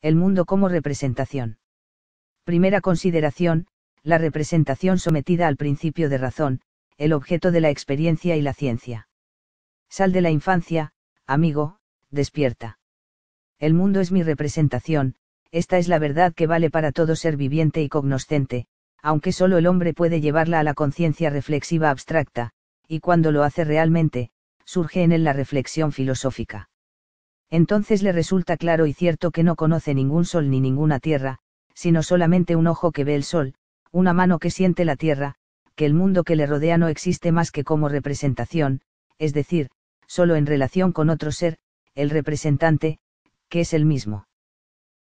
el mundo como representación. Primera consideración, la representación sometida al principio de razón, el objeto de la experiencia y la ciencia. Sal de la infancia, amigo, despierta. El mundo es mi representación, esta es la verdad que vale para todo ser viviente y cognoscente, aunque solo el hombre puede llevarla a la conciencia reflexiva abstracta, y cuando lo hace realmente, surge en él la reflexión filosófica entonces le resulta claro y cierto que no conoce ningún sol ni ninguna tierra, sino solamente un ojo que ve el sol, una mano que siente la tierra, que el mundo que le rodea no existe más que como representación, es decir, solo en relación con otro ser, el representante, que es el mismo.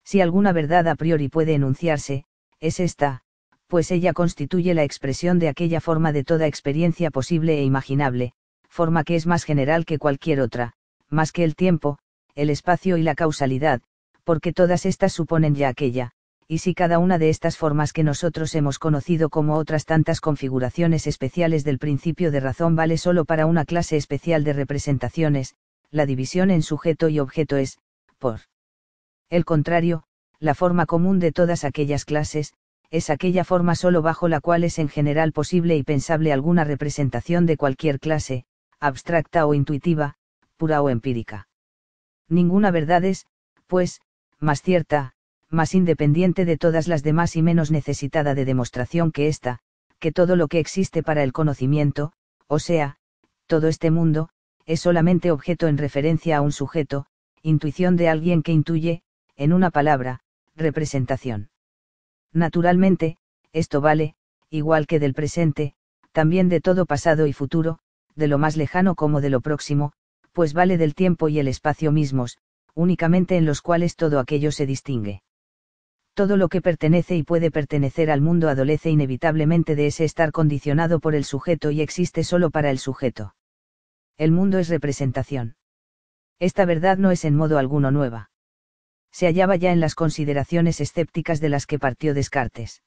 Si alguna verdad a priori puede enunciarse, es esta, pues ella constituye la expresión de aquella forma de toda experiencia posible e imaginable, forma que es más general que cualquier otra, más que el tiempo, el espacio y la causalidad, porque todas estas suponen ya aquella, y si cada una de estas formas que nosotros hemos conocido como otras tantas configuraciones especiales del principio de razón vale solo para una clase especial de representaciones, la división en sujeto y objeto es, por el contrario, la forma común de todas aquellas clases, es aquella forma solo bajo la cual es en general posible y pensable alguna representación de cualquier clase, abstracta o intuitiva, pura o empírica ninguna verdad es, pues, más cierta, más independiente de todas las demás y menos necesitada de demostración que esta, que todo lo que existe para el conocimiento, o sea, todo este mundo, es solamente objeto en referencia a un sujeto, intuición de alguien que intuye, en una palabra, representación. Naturalmente, esto vale, igual que del presente, también de todo pasado y futuro, de lo más lejano como de lo próximo, pues vale del tiempo y el espacio mismos, únicamente en los cuales todo aquello se distingue. Todo lo que pertenece y puede pertenecer al mundo adolece inevitablemente de ese estar condicionado por el sujeto y existe solo para el sujeto. El mundo es representación. Esta verdad no es en modo alguno nueva. Se hallaba ya en las consideraciones escépticas de las que partió Descartes.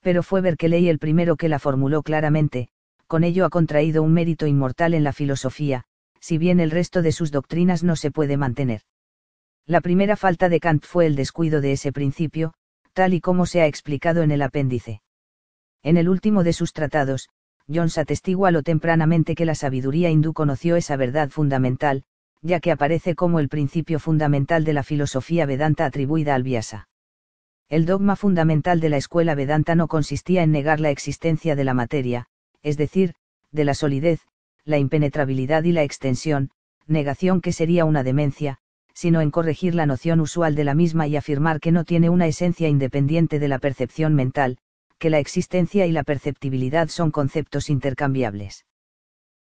Pero fue Berkeley el primero que la formuló claramente, con ello ha contraído un mérito inmortal en la filosofía, si bien el resto de sus doctrinas no se puede mantener. La primera falta de Kant fue el descuido de ese principio, tal y como se ha explicado en el apéndice. En el último de sus tratados, Jones atestigua lo tempranamente que la sabiduría hindú conoció esa verdad fundamental, ya que aparece como el principio fundamental de la filosofía vedanta atribuida al Vyasa. El dogma fundamental de la escuela vedanta no consistía en negar la existencia de la materia, es decir, de la solidez, la impenetrabilidad y la extensión, negación que sería una demencia, sino en corregir la noción usual de la misma y afirmar que no tiene una esencia independiente de la percepción mental, que la existencia y la perceptibilidad son conceptos intercambiables.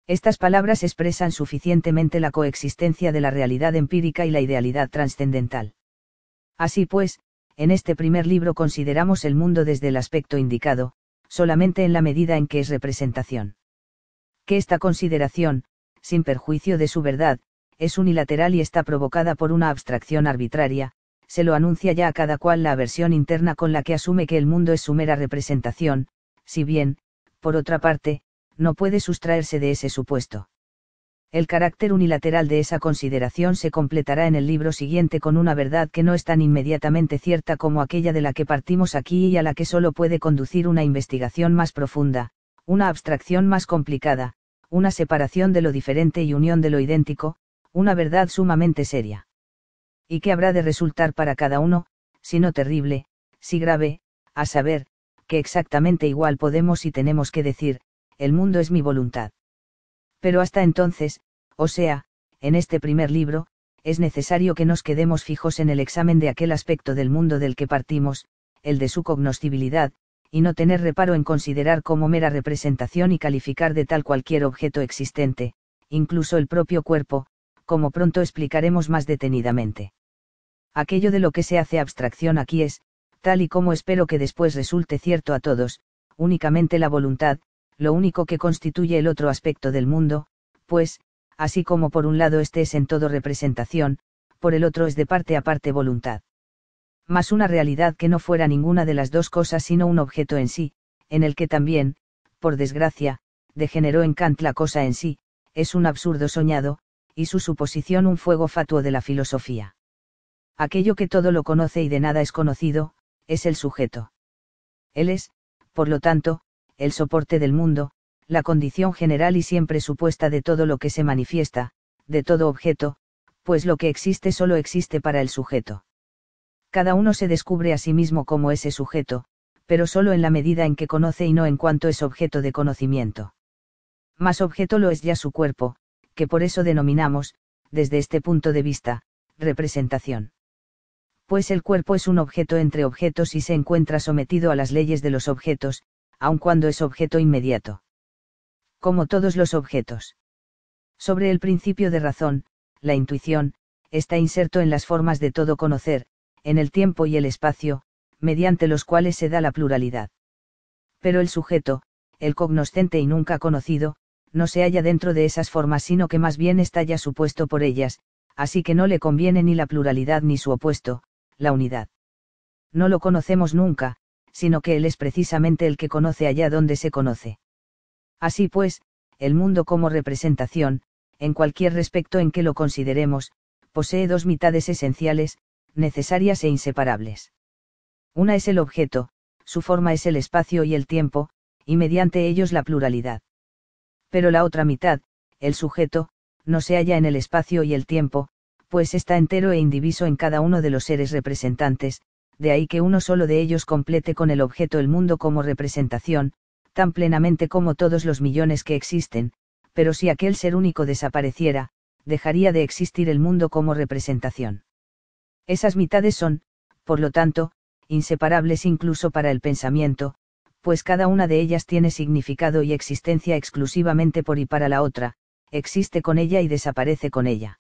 Estas palabras expresan suficientemente la coexistencia de la realidad empírica y la idealidad trascendental. Así pues, en este primer libro consideramos el mundo desde el aspecto indicado, solamente en la medida en que es representación que esta consideración, sin perjuicio de su verdad, es unilateral y está provocada por una abstracción arbitraria, se lo anuncia ya a cada cual la aversión interna con la que asume que el mundo es su mera representación, si bien, por otra parte, no puede sustraerse de ese supuesto. El carácter unilateral de esa consideración se completará en el libro siguiente con una verdad que no es tan inmediatamente cierta como aquella de la que partimos aquí y a la que solo puede conducir una investigación más profunda, una abstracción más complicada, una separación de lo diferente y unión de lo idéntico, una verdad sumamente seria. ¿Y qué habrá de resultar para cada uno, si no terrible, si grave, a saber, que exactamente igual podemos y tenemos que decir, el mundo es mi voluntad. Pero hasta entonces, o sea, en este primer libro, es necesario que nos quedemos fijos en el examen de aquel aspecto del mundo del que partimos, el de su cognoscibilidad, y no tener reparo en considerar como mera representación y calificar de tal cualquier objeto existente, incluso el propio cuerpo, como pronto explicaremos más detenidamente. Aquello de lo que se hace abstracción aquí es, tal y como espero que después resulte cierto a todos, únicamente la voluntad, lo único que constituye el otro aspecto del mundo, pues, así como por un lado este es en todo representación, por el otro es de parte a parte voluntad más una realidad que no fuera ninguna de las dos cosas sino un objeto en sí, en el que también, por desgracia, degeneró en Kant la cosa en sí, es un absurdo soñado, y su suposición un fuego fatuo de la filosofía. Aquello que todo lo conoce y de nada es conocido, es el sujeto. Él es, por lo tanto, el soporte del mundo, la condición general y siempre supuesta de todo lo que se manifiesta, de todo objeto, pues lo que existe solo existe para el sujeto cada uno se descubre a sí mismo como ese sujeto, pero solo en la medida en que conoce y no en cuanto es objeto de conocimiento. Más objeto lo es ya su cuerpo, que por eso denominamos, desde este punto de vista, representación. Pues el cuerpo es un objeto entre objetos y se encuentra sometido a las leyes de los objetos, aun cuando es objeto inmediato. Como todos los objetos. Sobre el principio de razón, la intuición, está inserto en las formas de todo conocer, en el tiempo y el espacio, mediante los cuales se da la pluralidad. Pero el sujeto, el cognoscente y nunca conocido, no se halla dentro de esas formas sino que más bien está ya supuesto por ellas, así que no le conviene ni la pluralidad ni su opuesto, la unidad. No lo conocemos nunca, sino que él es precisamente el que conoce allá donde se conoce. Así pues, el mundo como representación, en cualquier respecto en que lo consideremos, posee dos mitades esenciales, necesarias e inseparables. Una es el objeto, su forma es el espacio y el tiempo, y mediante ellos la pluralidad. Pero la otra mitad, el sujeto, no se halla en el espacio y el tiempo, pues está entero e indiviso en cada uno de los seres representantes, de ahí que uno solo de ellos complete con el objeto el mundo como representación, tan plenamente como todos los millones que existen, pero si aquel ser único desapareciera, dejaría de existir el mundo como representación. Esas mitades son, por lo tanto, inseparables incluso para el pensamiento, pues cada una de ellas tiene significado y existencia exclusivamente por y para la otra, existe con ella y desaparece con ella.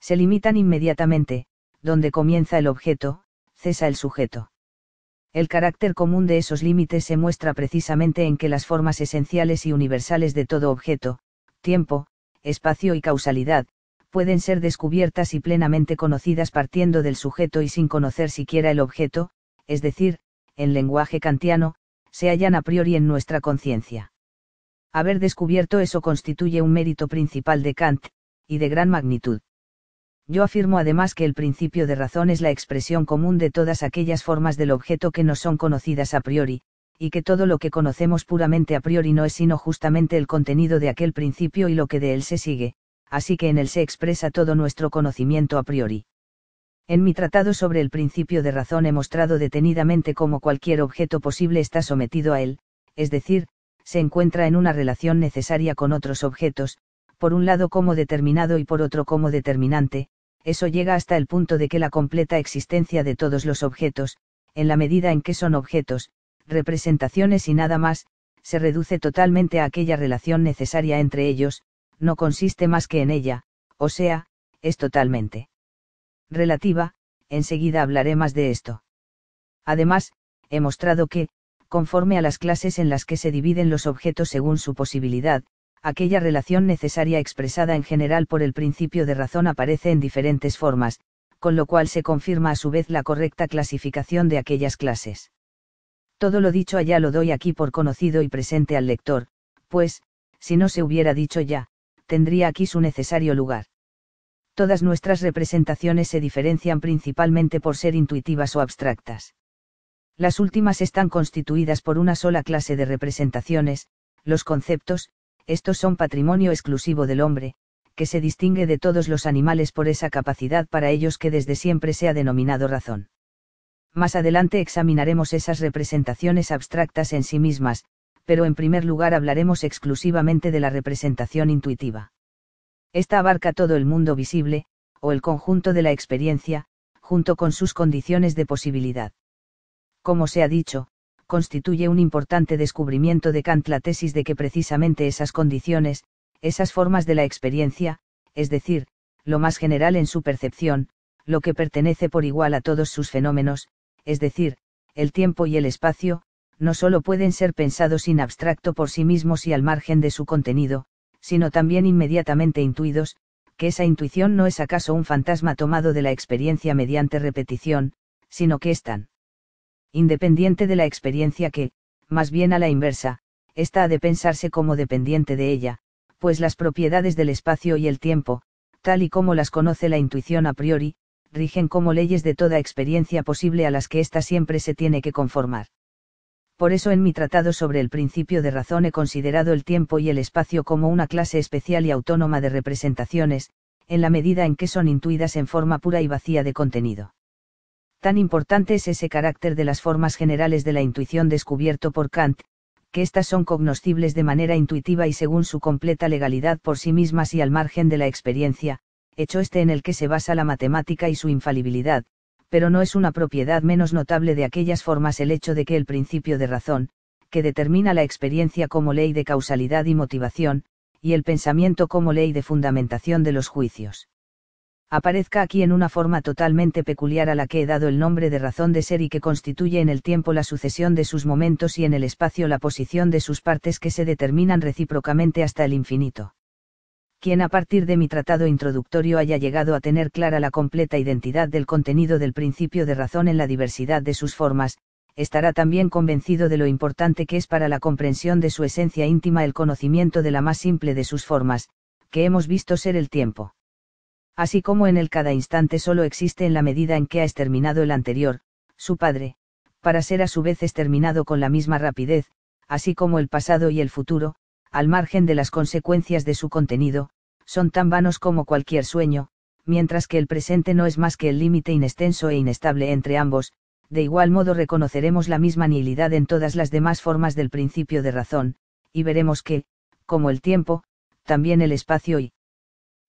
Se limitan inmediatamente, donde comienza el objeto, cesa el sujeto. El carácter común de esos límites se muestra precisamente en que las formas esenciales y universales de todo objeto, tiempo, espacio y causalidad, pueden ser descubiertas y plenamente conocidas partiendo del sujeto y sin conocer siquiera el objeto, es decir, en lenguaje kantiano, se hallan a priori en nuestra conciencia. Haber descubierto eso constituye un mérito principal de Kant, y de gran magnitud. Yo afirmo además que el principio de razón es la expresión común de todas aquellas formas del objeto que no son conocidas a priori, y que todo lo que conocemos puramente a priori no es sino justamente el contenido de aquel principio y lo que de él se sigue, así que en él se expresa todo nuestro conocimiento a priori. En mi tratado sobre el principio de razón he mostrado detenidamente cómo cualquier objeto posible está sometido a él, es decir, se encuentra en una relación necesaria con otros objetos, por un lado como determinado y por otro como determinante, eso llega hasta el punto de que la completa existencia de todos los objetos, en la medida en que son objetos, representaciones y nada más, se reduce totalmente a aquella relación necesaria entre ellos, no consiste más que en ella, o sea, es totalmente relativa, enseguida hablaré más de esto. Además, he mostrado que, conforme a las clases en las que se dividen los objetos según su posibilidad, aquella relación necesaria expresada en general por el principio de razón aparece en diferentes formas, con lo cual se confirma a su vez la correcta clasificación de aquellas clases. Todo lo dicho allá lo doy aquí por conocido y presente al lector, pues, si no se hubiera dicho ya, tendría aquí su necesario lugar. Todas nuestras representaciones se diferencian principalmente por ser intuitivas o abstractas. Las últimas están constituidas por una sola clase de representaciones, los conceptos, estos son patrimonio exclusivo del hombre, que se distingue de todos los animales por esa capacidad para ellos que desde siempre se ha denominado razón. Más adelante examinaremos esas representaciones abstractas en sí mismas, pero en primer lugar hablaremos exclusivamente de la representación intuitiva. Esta abarca todo el mundo visible, o el conjunto de la experiencia, junto con sus condiciones de posibilidad. Como se ha dicho, constituye un importante descubrimiento de Kant la tesis de que precisamente esas condiciones, esas formas de la experiencia, es decir, lo más general en su percepción, lo que pertenece por igual a todos sus fenómenos, es decir, el tiempo y el espacio, no solo pueden ser pensados sin abstracto por sí mismos y al margen de su contenido, sino también inmediatamente intuidos, que esa intuición no es acaso un fantasma tomado de la experiencia mediante repetición, sino que es tan independiente de la experiencia que, más bien a la inversa, está ha de pensarse como dependiente de ella, pues las propiedades del espacio y el tiempo, tal y como las conoce la intuición a priori, rigen como leyes de toda experiencia posible a las que ésta siempre se tiene que conformar por eso en mi tratado sobre el principio de razón he considerado el tiempo y el espacio como una clase especial y autónoma de representaciones, en la medida en que son intuidas en forma pura y vacía de contenido. Tan importante es ese carácter de las formas generales de la intuición descubierto por Kant, que éstas son cognoscibles de manera intuitiva y según su completa legalidad por sí mismas y al margen de la experiencia, hecho este en el que se basa la matemática y su infalibilidad, pero no es una propiedad menos notable de aquellas formas el hecho de que el principio de razón, que determina la experiencia como ley de causalidad y motivación, y el pensamiento como ley de fundamentación de los juicios. Aparezca aquí en una forma totalmente peculiar a la que he dado el nombre de razón de ser y que constituye en el tiempo la sucesión de sus momentos y en el espacio la posición de sus partes que se determinan recíprocamente hasta el infinito quien a partir de mi tratado introductorio haya llegado a tener clara la completa identidad del contenido del principio de razón en la diversidad de sus formas, estará también convencido de lo importante que es para la comprensión de su esencia íntima el conocimiento de la más simple de sus formas, que hemos visto ser el tiempo. Así como en el cada instante solo existe en la medida en que ha exterminado el anterior, su padre, para ser a su vez exterminado con la misma rapidez, así como el pasado y el futuro, al margen de las consecuencias de su contenido, son tan vanos como cualquier sueño, mientras que el presente no es más que el límite inextenso e inestable entre ambos, de igual modo reconoceremos la misma nihilidad en todas las demás formas del principio de razón, y veremos que, como el tiempo, también el espacio y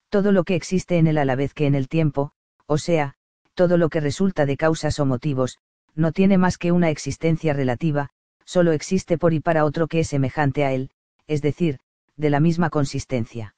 todo lo que existe en él a la vez que en el tiempo, o sea, todo lo que resulta de causas o motivos, no tiene más que una existencia relativa, solo existe por y para otro que es semejante a él, es decir, de la misma consistencia.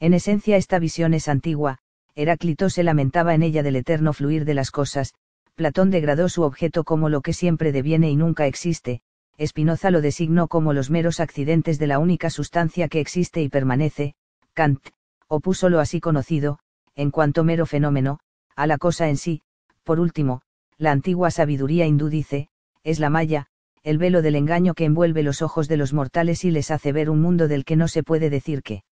En esencia esta visión es antigua, Heráclito se lamentaba en ella del eterno fluir de las cosas, Platón degradó su objeto como lo que siempre deviene y nunca existe, Espinoza lo designó como los meros accidentes de la única sustancia que existe y permanece, Kant, opuso lo así conocido, en cuanto mero fenómeno, a la cosa en sí, por último, la antigua sabiduría hindú dice, es la maya, el velo del engaño que envuelve los ojos de los mortales y les hace ver un mundo del que no se puede decir que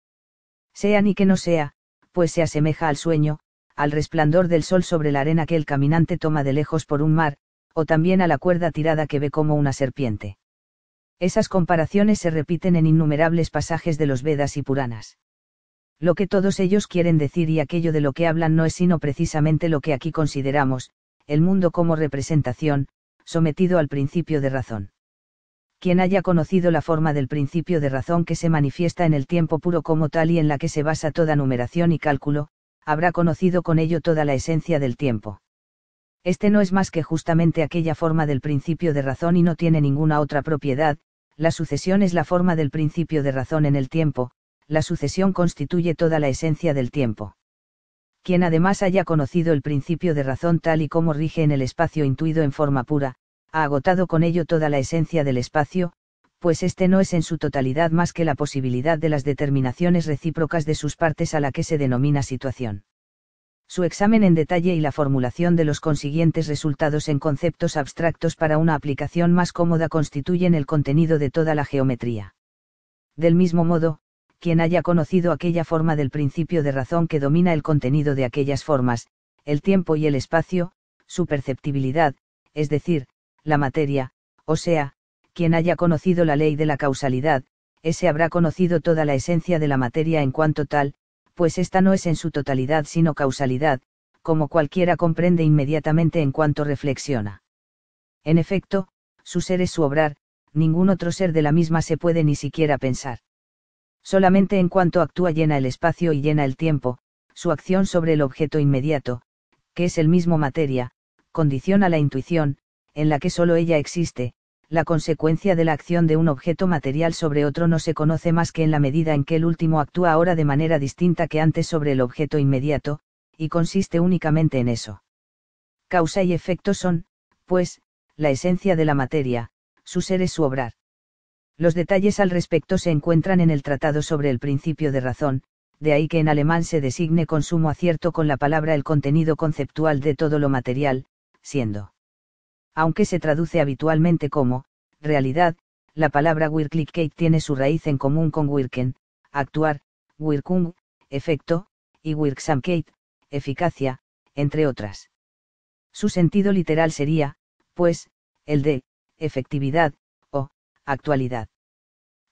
sea ni que no sea, pues se asemeja al sueño, al resplandor del sol sobre la arena que el caminante toma de lejos por un mar, o también a la cuerda tirada que ve como una serpiente. Esas comparaciones se repiten en innumerables pasajes de los Vedas y Puranas. Lo que todos ellos quieren decir y aquello de lo que hablan no es sino precisamente lo que aquí consideramos, el mundo como representación, sometido al principio de razón. Quien haya conocido la forma del principio de razón que se manifiesta en el tiempo puro como tal y en la que se basa toda numeración y cálculo, habrá conocido con ello toda la esencia del tiempo. Este no es más que justamente aquella forma del principio de razón y no tiene ninguna otra propiedad, la sucesión es la forma del principio de razón en el tiempo, la sucesión constituye toda la esencia del tiempo quien además haya conocido el principio de razón tal y como rige en el espacio intuido en forma pura, ha agotado con ello toda la esencia del espacio, pues éste no es en su totalidad más que la posibilidad de las determinaciones recíprocas de sus partes a la que se denomina situación. Su examen en detalle y la formulación de los consiguientes resultados en conceptos abstractos para una aplicación más cómoda constituyen el contenido de toda la geometría. Del mismo modo, quien haya conocido aquella forma del principio de razón que domina el contenido de aquellas formas, el tiempo y el espacio, su perceptibilidad, es decir, la materia, o sea, quien haya conocido la ley de la causalidad, ese habrá conocido toda la esencia de la materia en cuanto tal, pues ésta no es en su totalidad sino causalidad, como cualquiera comprende inmediatamente en cuanto reflexiona. En efecto, su ser es su obrar, ningún otro ser de la misma se puede ni siquiera pensar. Solamente en cuanto actúa llena el espacio y llena el tiempo, su acción sobre el objeto inmediato, que es el mismo materia, condiciona la intuición, en la que solo ella existe, la consecuencia de la acción de un objeto material sobre otro no se conoce más que en la medida en que el último actúa ahora de manera distinta que antes sobre el objeto inmediato, y consiste únicamente en eso. Causa y efecto son, pues, la esencia de la materia, su ser es su obrar. Los detalles al respecto se encuentran en el Tratado sobre el principio de razón, de ahí que en alemán se designe con sumo acierto con la palabra el contenido conceptual de todo lo material, siendo. Aunque se traduce habitualmente como, realidad, la palabra Wirklichkeit tiene su raíz en común con Wirken, actuar, Wirkung, efecto, y Wirksamkeit, eficacia, entre otras. Su sentido literal sería, pues, el de, efectividad, actualidad.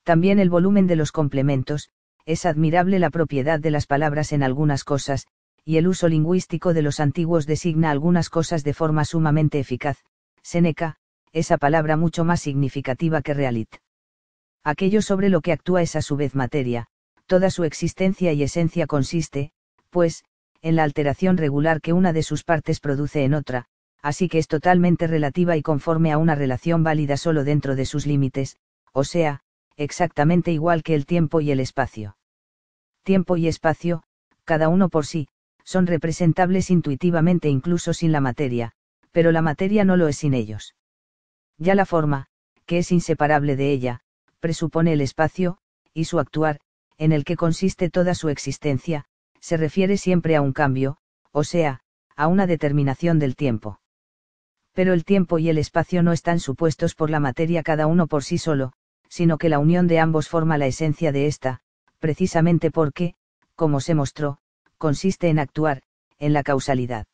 También el volumen de los complementos, es admirable la propiedad de las palabras en algunas cosas, y el uso lingüístico de los antiguos designa algunas cosas de forma sumamente eficaz, Seneca, esa palabra mucho más significativa que realit. Aquello sobre lo que actúa es a su vez materia, toda su existencia y esencia consiste, pues, en la alteración regular que una de sus partes produce en otra, así que es totalmente relativa y conforme a una relación válida solo dentro de sus límites, o sea, exactamente igual que el tiempo y el espacio. Tiempo y espacio, cada uno por sí, son representables intuitivamente incluso sin la materia, pero la materia no lo es sin ellos. Ya la forma, que es inseparable de ella, presupone el espacio, y su actuar, en el que consiste toda su existencia, se refiere siempre a un cambio, o sea, a una determinación del tiempo pero el tiempo y el espacio no están supuestos por la materia cada uno por sí solo, sino que la unión de ambos forma la esencia de ésta, precisamente porque, como se mostró, consiste en actuar, en la causalidad.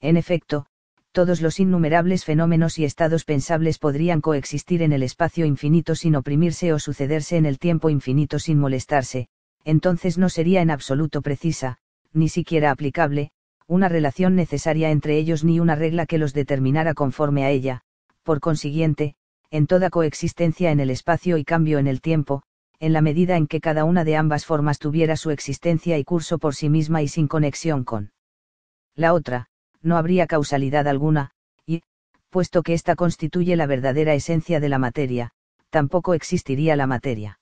En efecto, todos los innumerables fenómenos y estados pensables podrían coexistir en el espacio infinito sin oprimirse o sucederse en el tiempo infinito sin molestarse, entonces no sería en absoluto precisa, ni siquiera aplicable, una relación necesaria entre ellos ni una regla que los determinara conforme a ella, por consiguiente, en toda coexistencia en el espacio y cambio en el tiempo, en la medida en que cada una de ambas formas tuviera su existencia y curso por sí misma y sin conexión con la otra, no habría causalidad alguna, y, puesto que ésta constituye la verdadera esencia de la materia, tampoco existiría la materia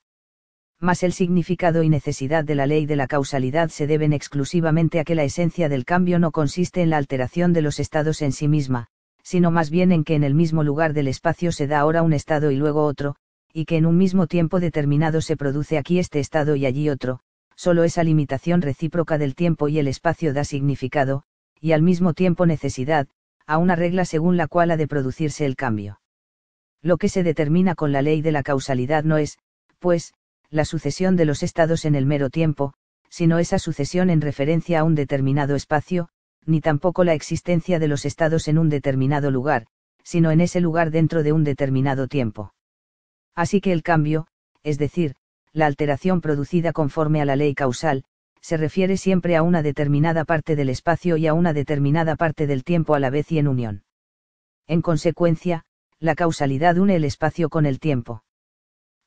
mas el significado y necesidad de la ley de la causalidad se deben exclusivamente a que la esencia del cambio no consiste en la alteración de los estados en sí misma, sino más bien en que en el mismo lugar del espacio se da ahora un estado y luego otro, y que en un mismo tiempo determinado se produce aquí este estado y allí otro, solo esa limitación recíproca del tiempo y el espacio da significado, y al mismo tiempo necesidad, a una regla según la cual ha de producirse el cambio. Lo que se determina con la ley de la causalidad no es, pues, la sucesión de los estados en el mero tiempo, sino esa sucesión en referencia a un determinado espacio, ni tampoco la existencia de los estados en un determinado lugar, sino en ese lugar dentro de un determinado tiempo. Así que el cambio, es decir, la alteración producida conforme a la ley causal, se refiere siempre a una determinada parte del espacio y a una determinada parte del tiempo a la vez y en unión. En consecuencia, la causalidad une el espacio con el tiempo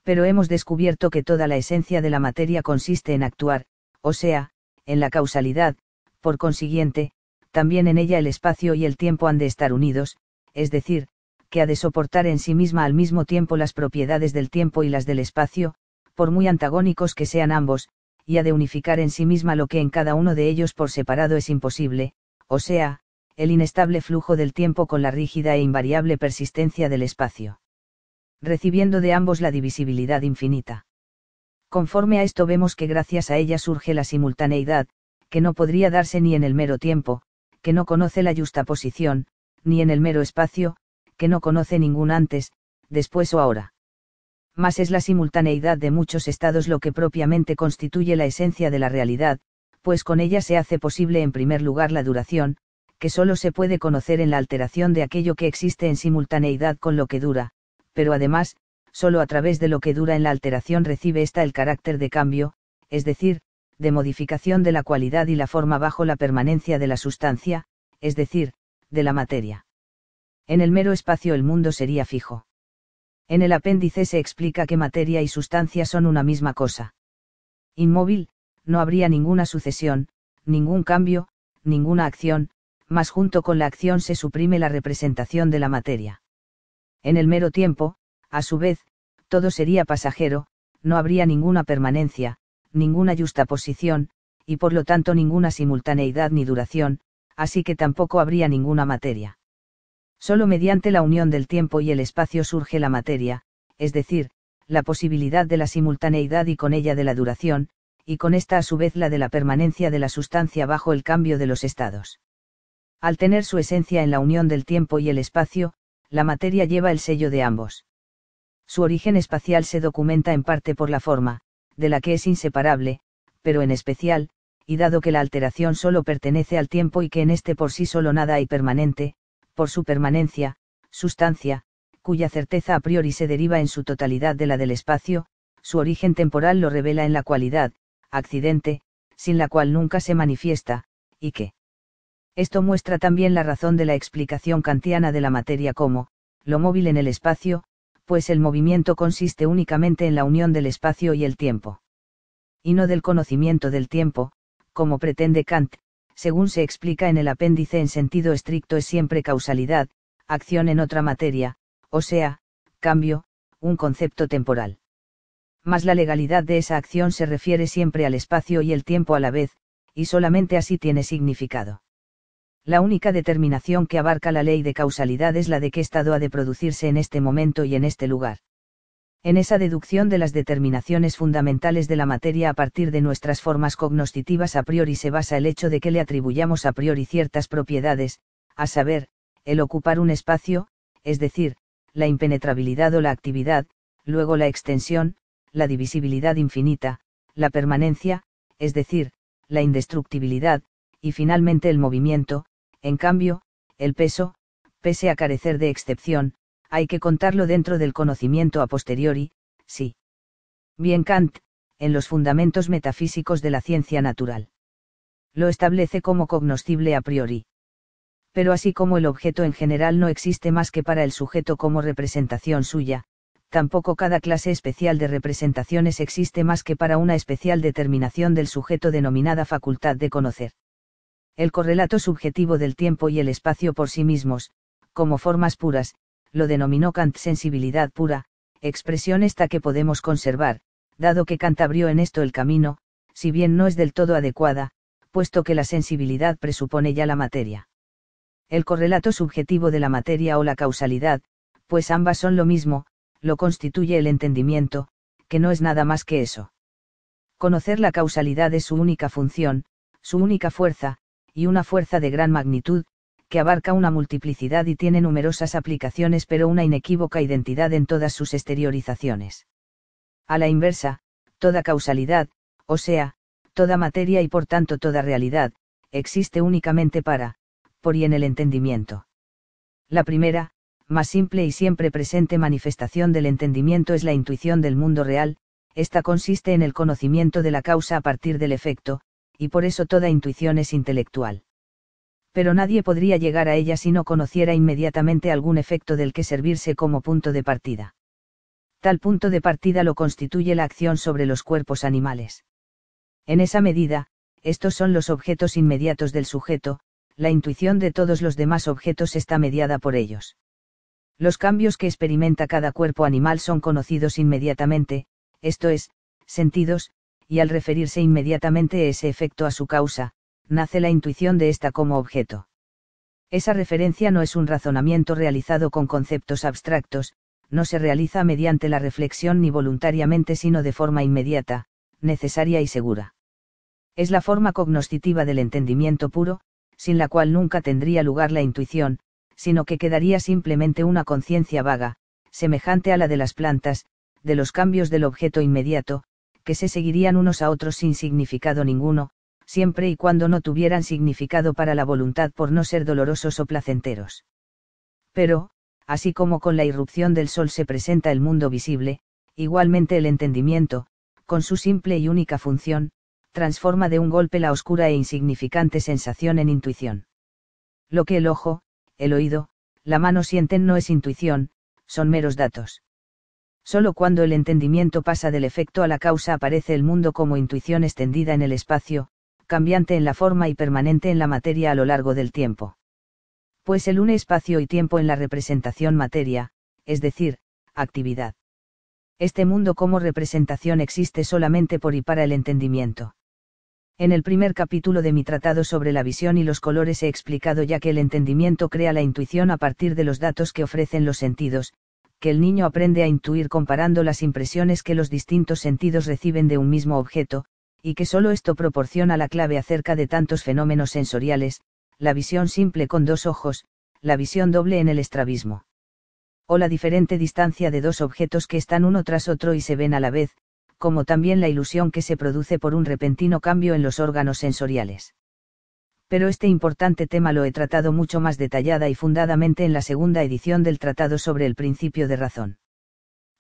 pero hemos descubierto que toda la esencia de la materia consiste en actuar, o sea, en la causalidad, por consiguiente, también en ella el espacio y el tiempo han de estar unidos, es decir, que ha de soportar en sí misma al mismo tiempo las propiedades del tiempo y las del espacio, por muy antagónicos que sean ambos, y ha de unificar en sí misma lo que en cada uno de ellos por separado es imposible, o sea, el inestable flujo del tiempo con la rígida e invariable persistencia del espacio recibiendo de ambos la divisibilidad infinita. Conforme a esto vemos que gracias a ella surge la simultaneidad, que no podría darse ni en el mero tiempo, que no conoce la justa posición, ni en el mero espacio, que no conoce ningún antes, después o ahora. Mas es la simultaneidad de muchos estados lo que propiamente constituye la esencia de la realidad, pues con ella se hace posible en primer lugar la duración, que solo se puede conocer en la alteración de aquello que existe en simultaneidad con lo que dura, pero además, solo a través de lo que dura en la alteración recibe ésta el carácter de cambio, es decir, de modificación de la cualidad y la forma bajo la permanencia de la sustancia, es decir, de la materia. En el mero espacio el mundo sería fijo. En el apéndice se explica que materia y sustancia son una misma cosa. Inmóvil, no habría ninguna sucesión, ningún cambio, ninguna acción, más junto con la acción se suprime la representación de la materia. En el mero tiempo, a su vez, todo sería pasajero, no habría ninguna permanencia, ninguna posición, y por lo tanto ninguna simultaneidad ni duración, así que tampoco habría ninguna materia. Solo mediante la unión del tiempo y el espacio surge la materia, es decir, la posibilidad de la simultaneidad y con ella de la duración, y con esta a su vez la de la permanencia de la sustancia bajo el cambio de los estados. Al tener su esencia en la unión del tiempo y el espacio, la materia lleva el sello de ambos. Su origen espacial se documenta en parte por la forma, de la que es inseparable, pero en especial, y dado que la alteración solo pertenece al tiempo y que en este por sí solo nada hay permanente, por su permanencia, sustancia, cuya certeza a priori se deriva en su totalidad de la del espacio, su origen temporal lo revela en la cualidad, accidente, sin la cual nunca se manifiesta, y que, esto muestra también la razón de la explicación kantiana de la materia como, lo móvil en el espacio, pues el movimiento consiste únicamente en la unión del espacio y el tiempo. Y no del conocimiento del tiempo, como pretende Kant, según se explica en el apéndice en sentido estricto es siempre causalidad, acción en otra materia, o sea, cambio, un concepto temporal. Mas la legalidad de esa acción se refiere siempre al espacio y el tiempo a la vez, y solamente así tiene significado la única determinación que abarca la ley de causalidad es la de qué estado ha de producirse en este momento y en este lugar. En esa deducción de las determinaciones fundamentales de la materia a partir de nuestras formas cognoscitivas a priori se basa el hecho de que le atribuyamos a priori ciertas propiedades, a saber, el ocupar un espacio, es decir, la impenetrabilidad o la actividad, luego la extensión, la divisibilidad infinita, la permanencia, es decir, la indestructibilidad, y finalmente el movimiento, en cambio, el peso, pese a carecer de excepción, hay que contarlo dentro del conocimiento a posteriori, sí. Bien Kant, en los fundamentos metafísicos de la ciencia natural. Lo establece como cognoscible a priori. Pero así como el objeto en general no existe más que para el sujeto como representación suya, tampoco cada clase especial de representaciones existe más que para una especial determinación del sujeto denominada facultad de conocer el correlato subjetivo del tiempo y el espacio por sí mismos, como formas puras, lo denominó Kant sensibilidad pura, expresión esta que podemos conservar, dado que Kant abrió en esto el camino, si bien no es del todo adecuada, puesto que la sensibilidad presupone ya la materia. El correlato subjetivo de la materia o la causalidad, pues ambas son lo mismo, lo constituye el entendimiento, que no es nada más que eso. Conocer la causalidad es su única función, su única fuerza, y una fuerza de gran magnitud, que abarca una multiplicidad y tiene numerosas aplicaciones pero una inequívoca identidad en todas sus exteriorizaciones. A la inversa, toda causalidad, o sea, toda materia y por tanto toda realidad, existe únicamente para, por y en el entendimiento. La primera, más simple y siempre presente manifestación del entendimiento es la intuición del mundo real, esta consiste en el conocimiento de la causa a partir del efecto, y por eso toda intuición es intelectual. Pero nadie podría llegar a ella si no conociera inmediatamente algún efecto del que servirse como punto de partida. Tal punto de partida lo constituye la acción sobre los cuerpos animales. En esa medida, estos son los objetos inmediatos del sujeto, la intuición de todos los demás objetos está mediada por ellos. Los cambios que experimenta cada cuerpo animal son conocidos inmediatamente, esto es, sentidos, y al referirse inmediatamente ese efecto a su causa, nace la intuición de ésta como objeto. Esa referencia no es un razonamiento realizado con conceptos abstractos, no se realiza mediante la reflexión ni voluntariamente sino de forma inmediata, necesaria y segura. Es la forma cognoscitiva del entendimiento puro, sin la cual nunca tendría lugar la intuición, sino que quedaría simplemente una conciencia vaga, semejante a la de las plantas, de los cambios del objeto inmediato, que se seguirían unos a otros sin significado ninguno, siempre y cuando no tuvieran significado para la voluntad por no ser dolorosos o placenteros. Pero, así como con la irrupción del sol se presenta el mundo visible, igualmente el entendimiento, con su simple y única función, transforma de un golpe la oscura e insignificante sensación en intuición. Lo que el ojo, el oído, la mano sienten no es intuición, son meros datos. Solo cuando el entendimiento pasa del efecto a la causa aparece el mundo como intuición extendida en el espacio, cambiante en la forma y permanente en la materia a lo largo del tiempo. Pues el une espacio y tiempo en la representación materia, es decir, actividad. Este mundo como representación existe solamente por y para el entendimiento. En el primer capítulo de mi tratado sobre la visión y los colores he explicado ya que el entendimiento crea la intuición a partir de los datos que ofrecen los sentidos, el niño aprende a intuir comparando las impresiones que los distintos sentidos reciben de un mismo objeto, y que solo esto proporciona la clave acerca de tantos fenómenos sensoriales, la visión simple con dos ojos, la visión doble en el estrabismo. O la diferente distancia de dos objetos que están uno tras otro y se ven a la vez, como también la ilusión que se produce por un repentino cambio en los órganos sensoriales pero este importante tema lo he tratado mucho más detallada y fundadamente en la segunda edición del Tratado sobre el Principio de Razón.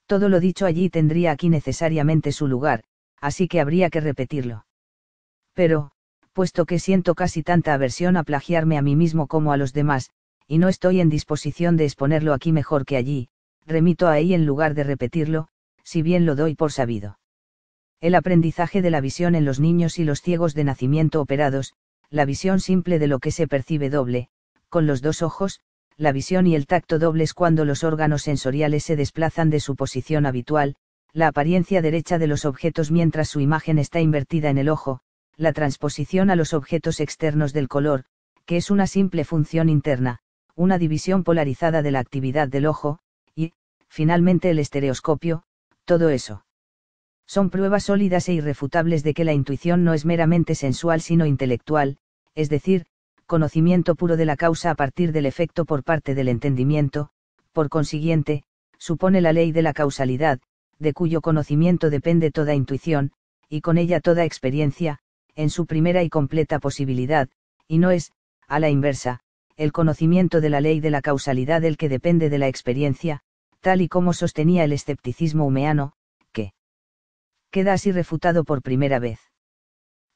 Todo lo dicho allí tendría aquí necesariamente su lugar, así que habría que repetirlo. Pero, puesto que siento casi tanta aversión a plagiarme a mí mismo como a los demás, y no estoy en disposición de exponerlo aquí mejor que allí, remito a ahí en lugar de repetirlo, si bien lo doy por sabido. El aprendizaje de la visión en los niños y los ciegos de nacimiento operados, la visión simple de lo que se percibe doble, con los dos ojos, la visión y el tacto dobles cuando los órganos sensoriales se desplazan de su posición habitual, la apariencia derecha de los objetos mientras su imagen está invertida en el ojo, la transposición a los objetos externos del color, que es una simple función interna, una división polarizada de la actividad del ojo, y, finalmente el estereoscopio, todo eso son pruebas sólidas e irrefutables de que la intuición no es meramente sensual sino intelectual, es decir, conocimiento puro de la causa a partir del efecto por parte del entendimiento, por consiguiente, supone la ley de la causalidad, de cuyo conocimiento depende toda intuición, y con ella toda experiencia, en su primera y completa posibilidad, y no es, a la inversa, el conocimiento de la ley de la causalidad el que depende de la experiencia, tal y como sostenía el escepticismo humeano, queda así refutado por primera vez.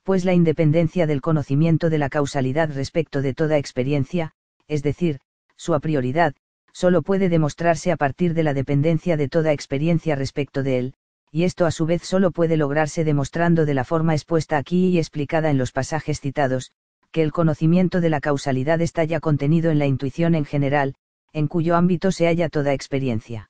Pues la independencia del conocimiento de la causalidad respecto de toda experiencia, es decir, su a prioridad, solo puede demostrarse a partir de la dependencia de toda experiencia respecto de él, y esto a su vez solo puede lograrse demostrando de la forma expuesta aquí y explicada en los pasajes citados, que el conocimiento de la causalidad está ya contenido en la intuición en general, en cuyo ámbito se halla toda experiencia.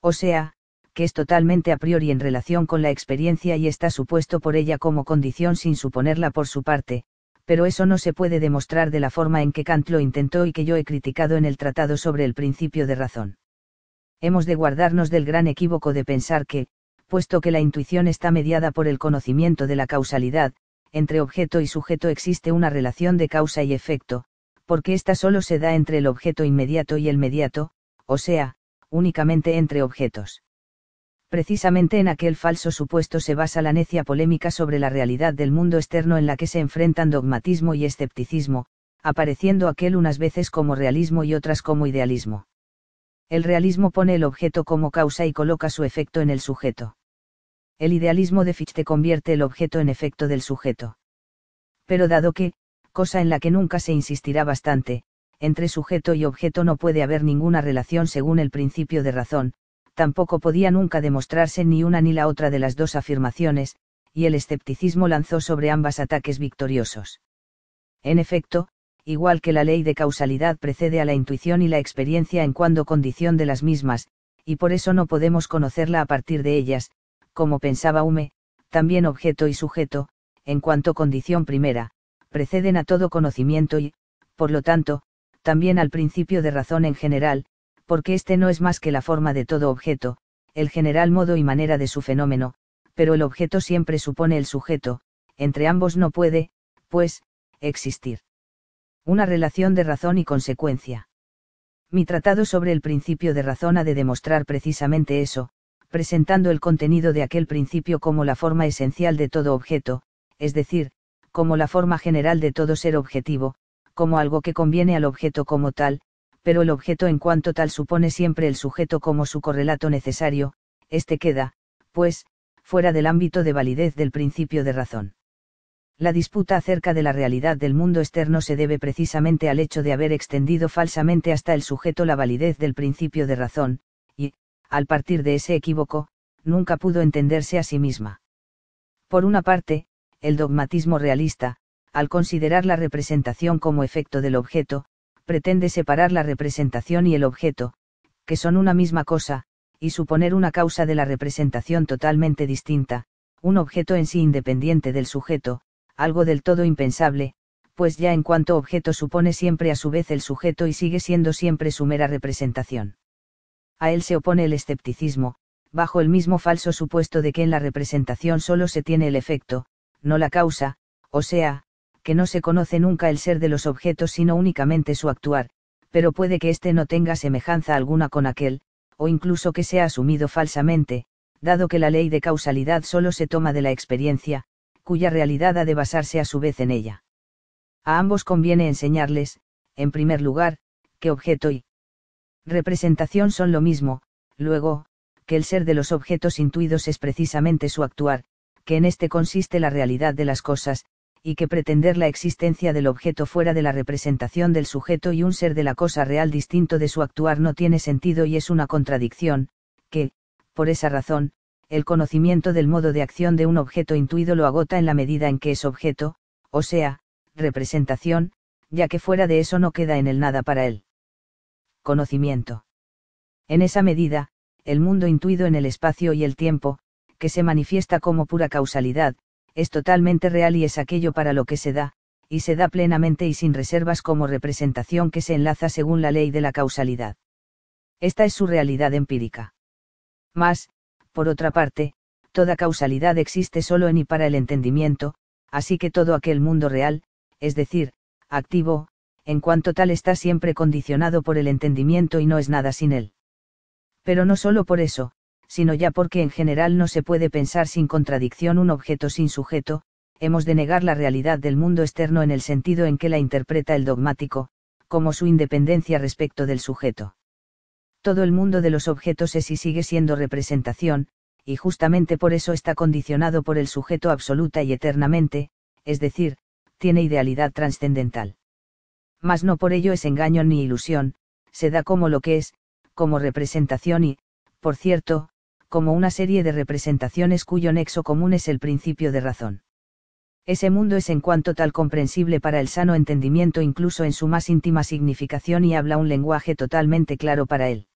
O sea, que es totalmente a priori en relación con la experiencia y está supuesto por ella como condición sin suponerla por su parte, pero eso no se puede demostrar de la forma en que Kant lo intentó y que yo he criticado en el Tratado sobre el principio de razón. Hemos de guardarnos del gran equívoco de pensar que, puesto que la intuición está mediada por el conocimiento de la causalidad, entre objeto y sujeto existe una relación de causa y efecto, porque ésta solo se da entre el objeto inmediato y el mediato, o sea, únicamente entre objetos precisamente en aquel falso supuesto se basa la necia polémica sobre la realidad del mundo externo en la que se enfrentan dogmatismo y escepticismo, apareciendo aquel unas veces como realismo y otras como idealismo. El realismo pone el objeto como causa y coloca su efecto en el sujeto. El idealismo de Fichte convierte el objeto en efecto del sujeto. Pero dado que, cosa en la que nunca se insistirá bastante, entre sujeto y objeto no puede haber ninguna relación según el principio de razón, tampoco podía nunca demostrarse ni una ni la otra de las dos afirmaciones, y el escepticismo lanzó sobre ambas ataques victoriosos. En efecto, igual que la ley de causalidad precede a la intuición y la experiencia en cuanto condición de las mismas, y por eso no podemos conocerla a partir de ellas, como pensaba Hume, también objeto y sujeto, en cuanto condición primera, preceden a todo conocimiento y, por lo tanto, también al principio de razón en general, porque este no es más que la forma de todo objeto, el general modo y manera de su fenómeno, pero el objeto siempre supone el sujeto, entre ambos no puede, pues, existir. Una relación de razón y consecuencia. Mi tratado sobre el principio de razón ha de demostrar precisamente eso, presentando el contenido de aquel principio como la forma esencial de todo objeto, es decir, como la forma general de todo ser objetivo, como algo que conviene al objeto como tal, pero el objeto en cuanto tal supone siempre el sujeto como su correlato necesario, este queda, pues, fuera del ámbito de validez del principio de razón. La disputa acerca de la realidad del mundo externo se debe precisamente al hecho de haber extendido falsamente hasta el sujeto la validez del principio de razón, y, al partir de ese equívoco, nunca pudo entenderse a sí misma. Por una parte, el dogmatismo realista, al considerar la representación como efecto del objeto, pretende separar la representación y el objeto, que son una misma cosa, y suponer una causa de la representación totalmente distinta, un objeto en sí independiente del sujeto, algo del todo impensable, pues ya en cuanto objeto supone siempre a su vez el sujeto y sigue siendo siempre su mera representación. A él se opone el escepticismo, bajo el mismo falso supuesto de que en la representación solo se tiene el efecto, no la causa, o sea, que no se conoce nunca el ser de los objetos sino únicamente su actuar, pero puede que éste no tenga semejanza alguna con aquel, o incluso que sea asumido falsamente, dado que la ley de causalidad solo se toma de la experiencia, cuya realidad ha de basarse a su vez en ella. A ambos conviene enseñarles, en primer lugar, que objeto y representación son lo mismo, luego, que el ser de los objetos intuidos es precisamente su actuar, que en este consiste la realidad de las cosas, y que pretender la existencia del objeto fuera de la representación del sujeto y un ser de la cosa real distinto de su actuar no tiene sentido y es una contradicción, que, por esa razón, el conocimiento del modo de acción de un objeto intuido lo agota en la medida en que es objeto, o sea, representación, ya que fuera de eso no queda en él nada para él. Conocimiento. En esa medida, el mundo intuido en el espacio y el tiempo, que se manifiesta como pura causalidad, es totalmente real y es aquello para lo que se da, y se da plenamente y sin reservas como representación que se enlaza según la ley de la causalidad. Esta es su realidad empírica. Mas, por otra parte, toda causalidad existe solo en y para el entendimiento, así que todo aquel mundo real, es decir, activo, en cuanto tal está siempre condicionado por el entendimiento y no es nada sin él. Pero no solo por eso, sino ya porque en general no se puede pensar sin contradicción un objeto sin sujeto, hemos de negar la realidad del mundo externo en el sentido en que la interpreta el dogmático, como su independencia respecto del sujeto. Todo el mundo de los objetos es y sigue siendo representación, y justamente por eso está condicionado por el sujeto absoluta y eternamente, es decir, tiene idealidad trascendental. Mas no por ello es engaño ni ilusión, se da como lo que es, como representación y, por cierto, como una serie de representaciones cuyo nexo común es el principio de razón. Ese mundo es en cuanto tal comprensible para el sano entendimiento incluso en su más íntima significación y habla un lenguaje totalmente claro para él.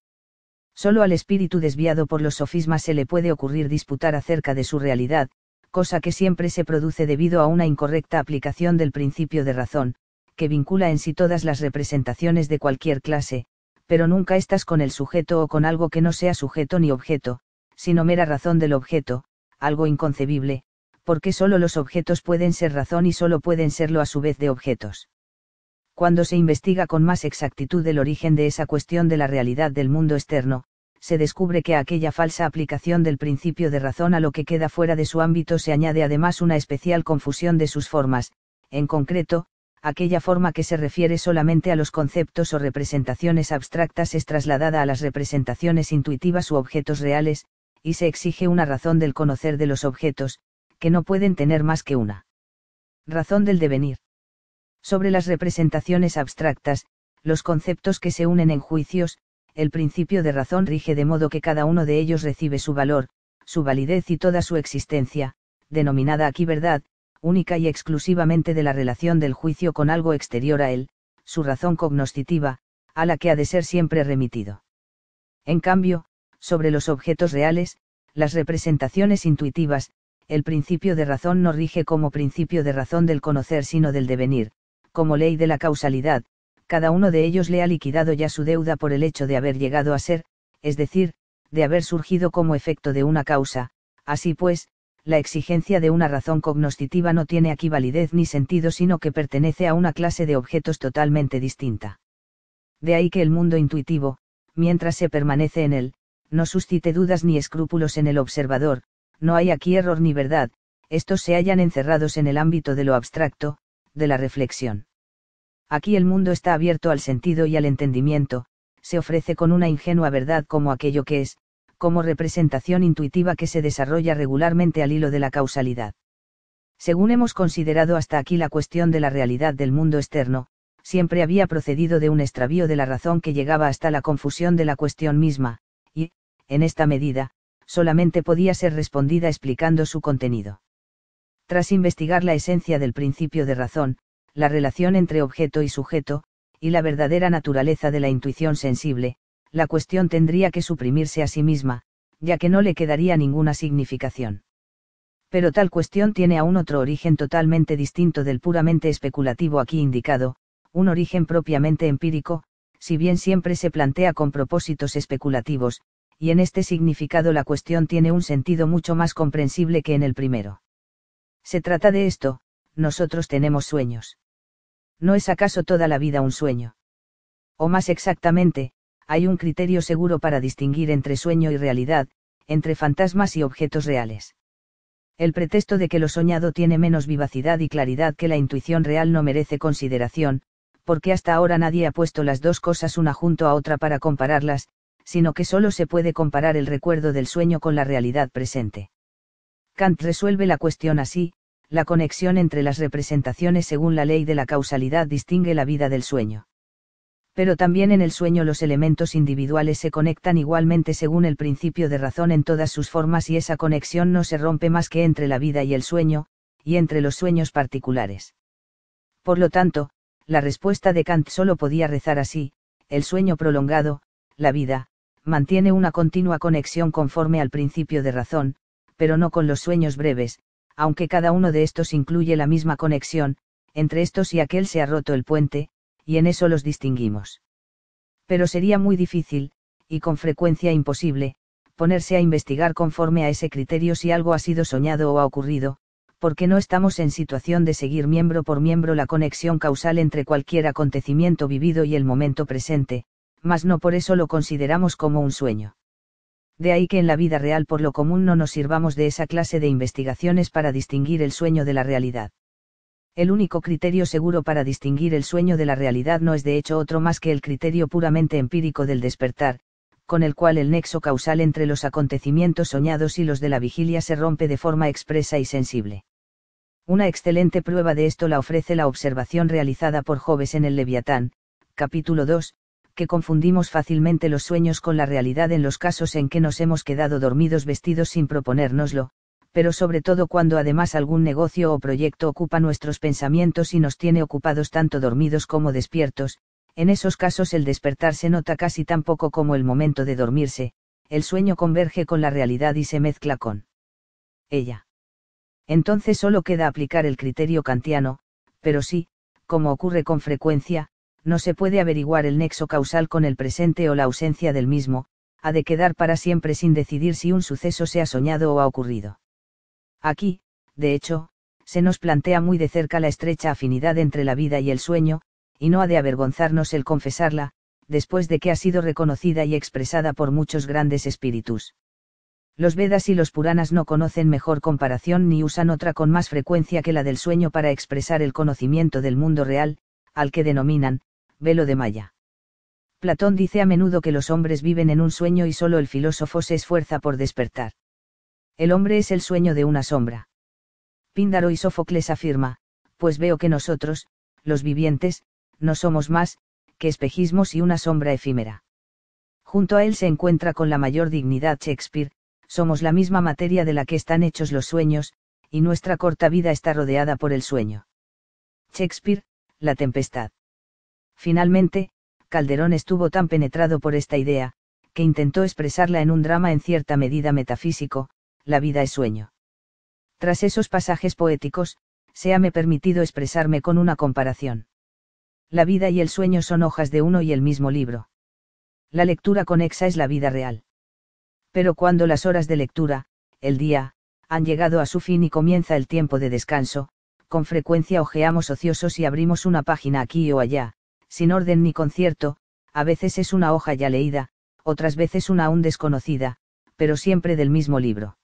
Solo al espíritu desviado por los sofismas se le puede ocurrir disputar acerca de su realidad, cosa que siempre se produce debido a una incorrecta aplicación del principio de razón, que vincula en sí todas las representaciones de cualquier clase, pero nunca estas con el sujeto o con algo que no sea sujeto ni objeto, sino mera razón del objeto, algo inconcebible, porque solo los objetos pueden ser razón y solo pueden serlo a su vez de objetos. Cuando se investiga con más exactitud el origen de esa cuestión de la realidad del mundo externo, se descubre que a aquella falsa aplicación del principio de razón a lo que queda fuera de su ámbito se añade además una especial confusión de sus formas, en concreto, aquella forma que se refiere solamente a los conceptos o representaciones abstractas es trasladada a las representaciones intuitivas u objetos reales, y se exige una razón del conocer de los objetos, que no pueden tener más que una. Razón del devenir. Sobre las representaciones abstractas, los conceptos que se unen en juicios, el principio de razón rige de modo que cada uno de ellos recibe su valor, su validez y toda su existencia, denominada aquí verdad, única y exclusivamente de la relación del juicio con algo exterior a él, su razón cognoscitiva, a la que ha de ser siempre remitido. En cambio, sobre los objetos reales, las representaciones intuitivas, el principio de razón no rige como principio de razón del conocer sino del devenir, como ley de la causalidad, cada uno de ellos le ha liquidado ya su deuda por el hecho de haber llegado a ser, es decir, de haber surgido como efecto de una causa, así pues, la exigencia de una razón cognoscitiva no tiene aquí validez ni sentido sino que pertenece a una clase de objetos totalmente distinta. De ahí que el mundo intuitivo, mientras se permanece en él, no suscite dudas ni escrúpulos en el observador, no hay aquí error ni verdad, estos se hallan encerrados en el ámbito de lo abstracto, de la reflexión. Aquí el mundo está abierto al sentido y al entendimiento, se ofrece con una ingenua verdad como aquello que es, como representación intuitiva que se desarrolla regularmente al hilo de la causalidad. Según hemos considerado hasta aquí la cuestión de la realidad del mundo externo, siempre había procedido de un extravío de la razón que llegaba hasta la confusión de la cuestión misma, en esta medida, solamente podía ser respondida explicando su contenido. Tras investigar la esencia del principio de razón, la relación entre objeto y sujeto, y la verdadera naturaleza de la intuición sensible, la cuestión tendría que suprimirse a sí misma, ya que no le quedaría ninguna significación. Pero tal cuestión tiene aún otro origen totalmente distinto del puramente especulativo aquí indicado, un origen propiamente empírico, si bien siempre se plantea con propósitos especulativos, y en este significado la cuestión tiene un sentido mucho más comprensible que en el primero. Se trata de esto, nosotros tenemos sueños. ¿No es acaso toda la vida un sueño? O más exactamente, hay un criterio seguro para distinguir entre sueño y realidad, entre fantasmas y objetos reales. El pretexto de que lo soñado tiene menos vivacidad y claridad que la intuición real no merece consideración, porque hasta ahora nadie ha puesto las dos cosas una junto a otra para compararlas, sino que solo se puede comparar el recuerdo del sueño con la realidad presente. Kant resuelve la cuestión así, la conexión entre las representaciones según la ley de la causalidad distingue la vida del sueño. Pero también en el sueño los elementos individuales se conectan igualmente según el principio de razón en todas sus formas y esa conexión no se rompe más que entre la vida y el sueño, y entre los sueños particulares. Por lo tanto, la respuesta de Kant solo podía rezar así, el sueño prolongado, la vida, mantiene una continua conexión conforme al principio de razón, pero no con los sueños breves, aunque cada uno de estos incluye la misma conexión, entre estos y aquel se ha roto el puente, y en eso los distinguimos. Pero sería muy difícil, y con frecuencia imposible, ponerse a investigar conforme a ese criterio si algo ha sido soñado o ha ocurrido, porque no estamos en situación de seguir miembro por miembro la conexión causal entre cualquier acontecimiento vivido y el momento presente, mas no por eso lo consideramos como un sueño. De ahí que en la vida real por lo común no nos sirvamos de esa clase de investigaciones para distinguir el sueño de la realidad. El único criterio seguro para distinguir el sueño de la realidad no es de hecho otro más que el criterio puramente empírico del despertar, con el cual el nexo causal entre los acontecimientos soñados y los de la vigilia se rompe de forma expresa y sensible. Una excelente prueba de esto la ofrece la observación realizada por Joves en el Leviatán, capítulo 2, que confundimos fácilmente los sueños con la realidad en los casos en que nos hemos quedado dormidos vestidos sin proponérnoslo, pero sobre todo cuando además algún negocio o proyecto ocupa nuestros pensamientos y nos tiene ocupados tanto dormidos como despiertos, en esos casos el despertar se nota casi tan poco como el momento de dormirse, el sueño converge con la realidad y se mezcla con ella. Entonces solo queda aplicar el criterio kantiano, pero sí, como ocurre con frecuencia, no se puede averiguar el nexo causal con el presente o la ausencia del mismo, ha de quedar para siempre sin decidir si un suceso se ha soñado o ha ocurrido. Aquí, de hecho, se nos plantea muy de cerca la estrecha afinidad entre la vida y el sueño, y no ha de avergonzarnos el confesarla, después de que ha sido reconocida y expresada por muchos grandes espíritus. Los Vedas y los Puranas no conocen mejor comparación ni usan otra con más frecuencia que la del sueño para expresar el conocimiento del mundo real, al que denominan, velo de malla. Platón dice a menudo que los hombres viven en un sueño y solo el filósofo se esfuerza por despertar. El hombre es el sueño de una sombra. Píndaro y Sófocles afirma, pues veo que nosotros, los vivientes, no somos más, que espejismos y una sombra efímera. Junto a él se encuentra con la mayor dignidad Shakespeare, somos la misma materia de la que están hechos los sueños, y nuestra corta vida está rodeada por el sueño. Shakespeare, La Tempestad. Finalmente, Calderón estuvo tan penetrado por esta idea, que intentó expresarla en un drama en cierta medida metafísico, La vida es sueño. Tras esos pasajes poéticos, me permitido expresarme con una comparación. La vida y el sueño son hojas de uno y el mismo libro. La lectura conexa es la vida real. Pero cuando las horas de lectura, el día, han llegado a su fin y comienza el tiempo de descanso, con frecuencia ojeamos ociosos y abrimos una página aquí o allá, sin orden ni concierto, a veces es una hoja ya leída, otras veces una aún desconocida, pero siempre del mismo libro.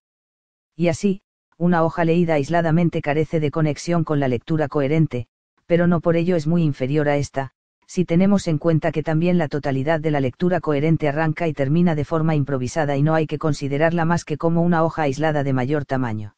Y así, una hoja leída aisladamente carece de conexión con la lectura coherente, pero no por ello es muy inferior a esta, si tenemos en cuenta que también la totalidad de la lectura coherente arranca y termina de forma improvisada y no hay que considerarla más que como una hoja aislada de mayor tamaño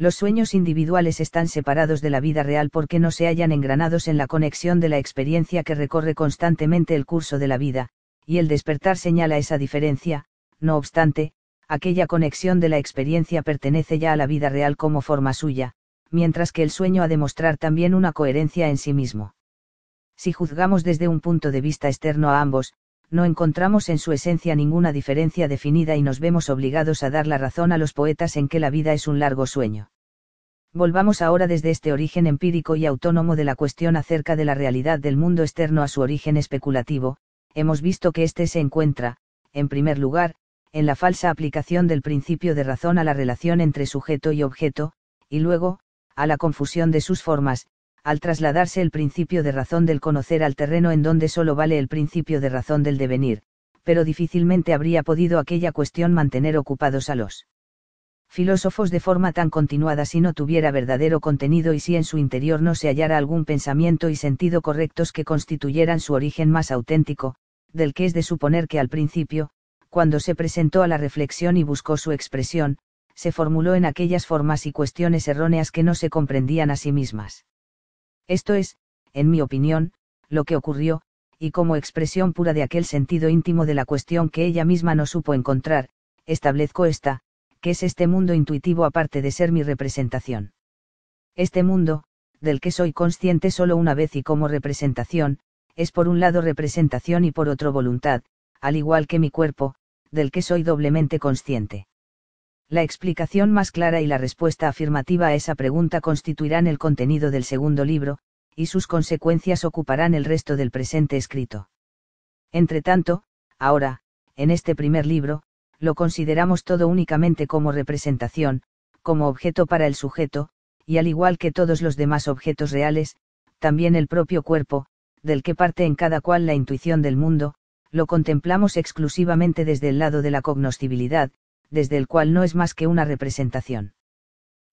los sueños individuales están separados de la vida real porque no se hallan engranados en la conexión de la experiencia que recorre constantemente el curso de la vida, y el despertar señala esa diferencia, no obstante, aquella conexión de la experiencia pertenece ya a la vida real como forma suya, mientras que el sueño ha de mostrar también una coherencia en sí mismo. Si juzgamos desde un punto de vista externo a ambos, no encontramos en su esencia ninguna diferencia definida y nos vemos obligados a dar la razón a los poetas en que la vida es un largo sueño. Volvamos ahora desde este origen empírico y autónomo de la cuestión acerca de la realidad del mundo externo a su origen especulativo, hemos visto que éste se encuentra, en primer lugar, en la falsa aplicación del principio de razón a la relación entre sujeto y objeto, y luego, a la confusión de sus formas, al trasladarse el principio de razón del conocer al terreno en donde solo vale el principio de razón del devenir, pero difícilmente habría podido aquella cuestión mantener ocupados a los filósofos de forma tan continuada si no tuviera verdadero contenido y si en su interior no se hallara algún pensamiento y sentido correctos que constituyeran su origen más auténtico, del que es de suponer que al principio, cuando se presentó a la reflexión y buscó su expresión, se formuló en aquellas formas y cuestiones erróneas que no se comprendían a sí mismas. Esto es, en mi opinión, lo que ocurrió, y como expresión pura de aquel sentido íntimo de la cuestión que ella misma no supo encontrar, establezco esta, que es este mundo intuitivo aparte de ser mi representación. Este mundo, del que soy consciente solo una vez y como representación, es por un lado representación y por otro voluntad, al igual que mi cuerpo, del que soy doblemente consciente. La explicación más clara y la respuesta afirmativa a esa pregunta constituirán el contenido del segundo libro, y sus consecuencias ocuparán el resto del presente escrito. Entretanto, ahora, en este primer libro, lo consideramos todo únicamente como representación, como objeto para el sujeto, y al igual que todos los demás objetos reales, también el propio cuerpo, del que parte en cada cual la intuición del mundo, lo contemplamos exclusivamente desde el lado de la cognoscibilidad, desde el cual no es más que una representación.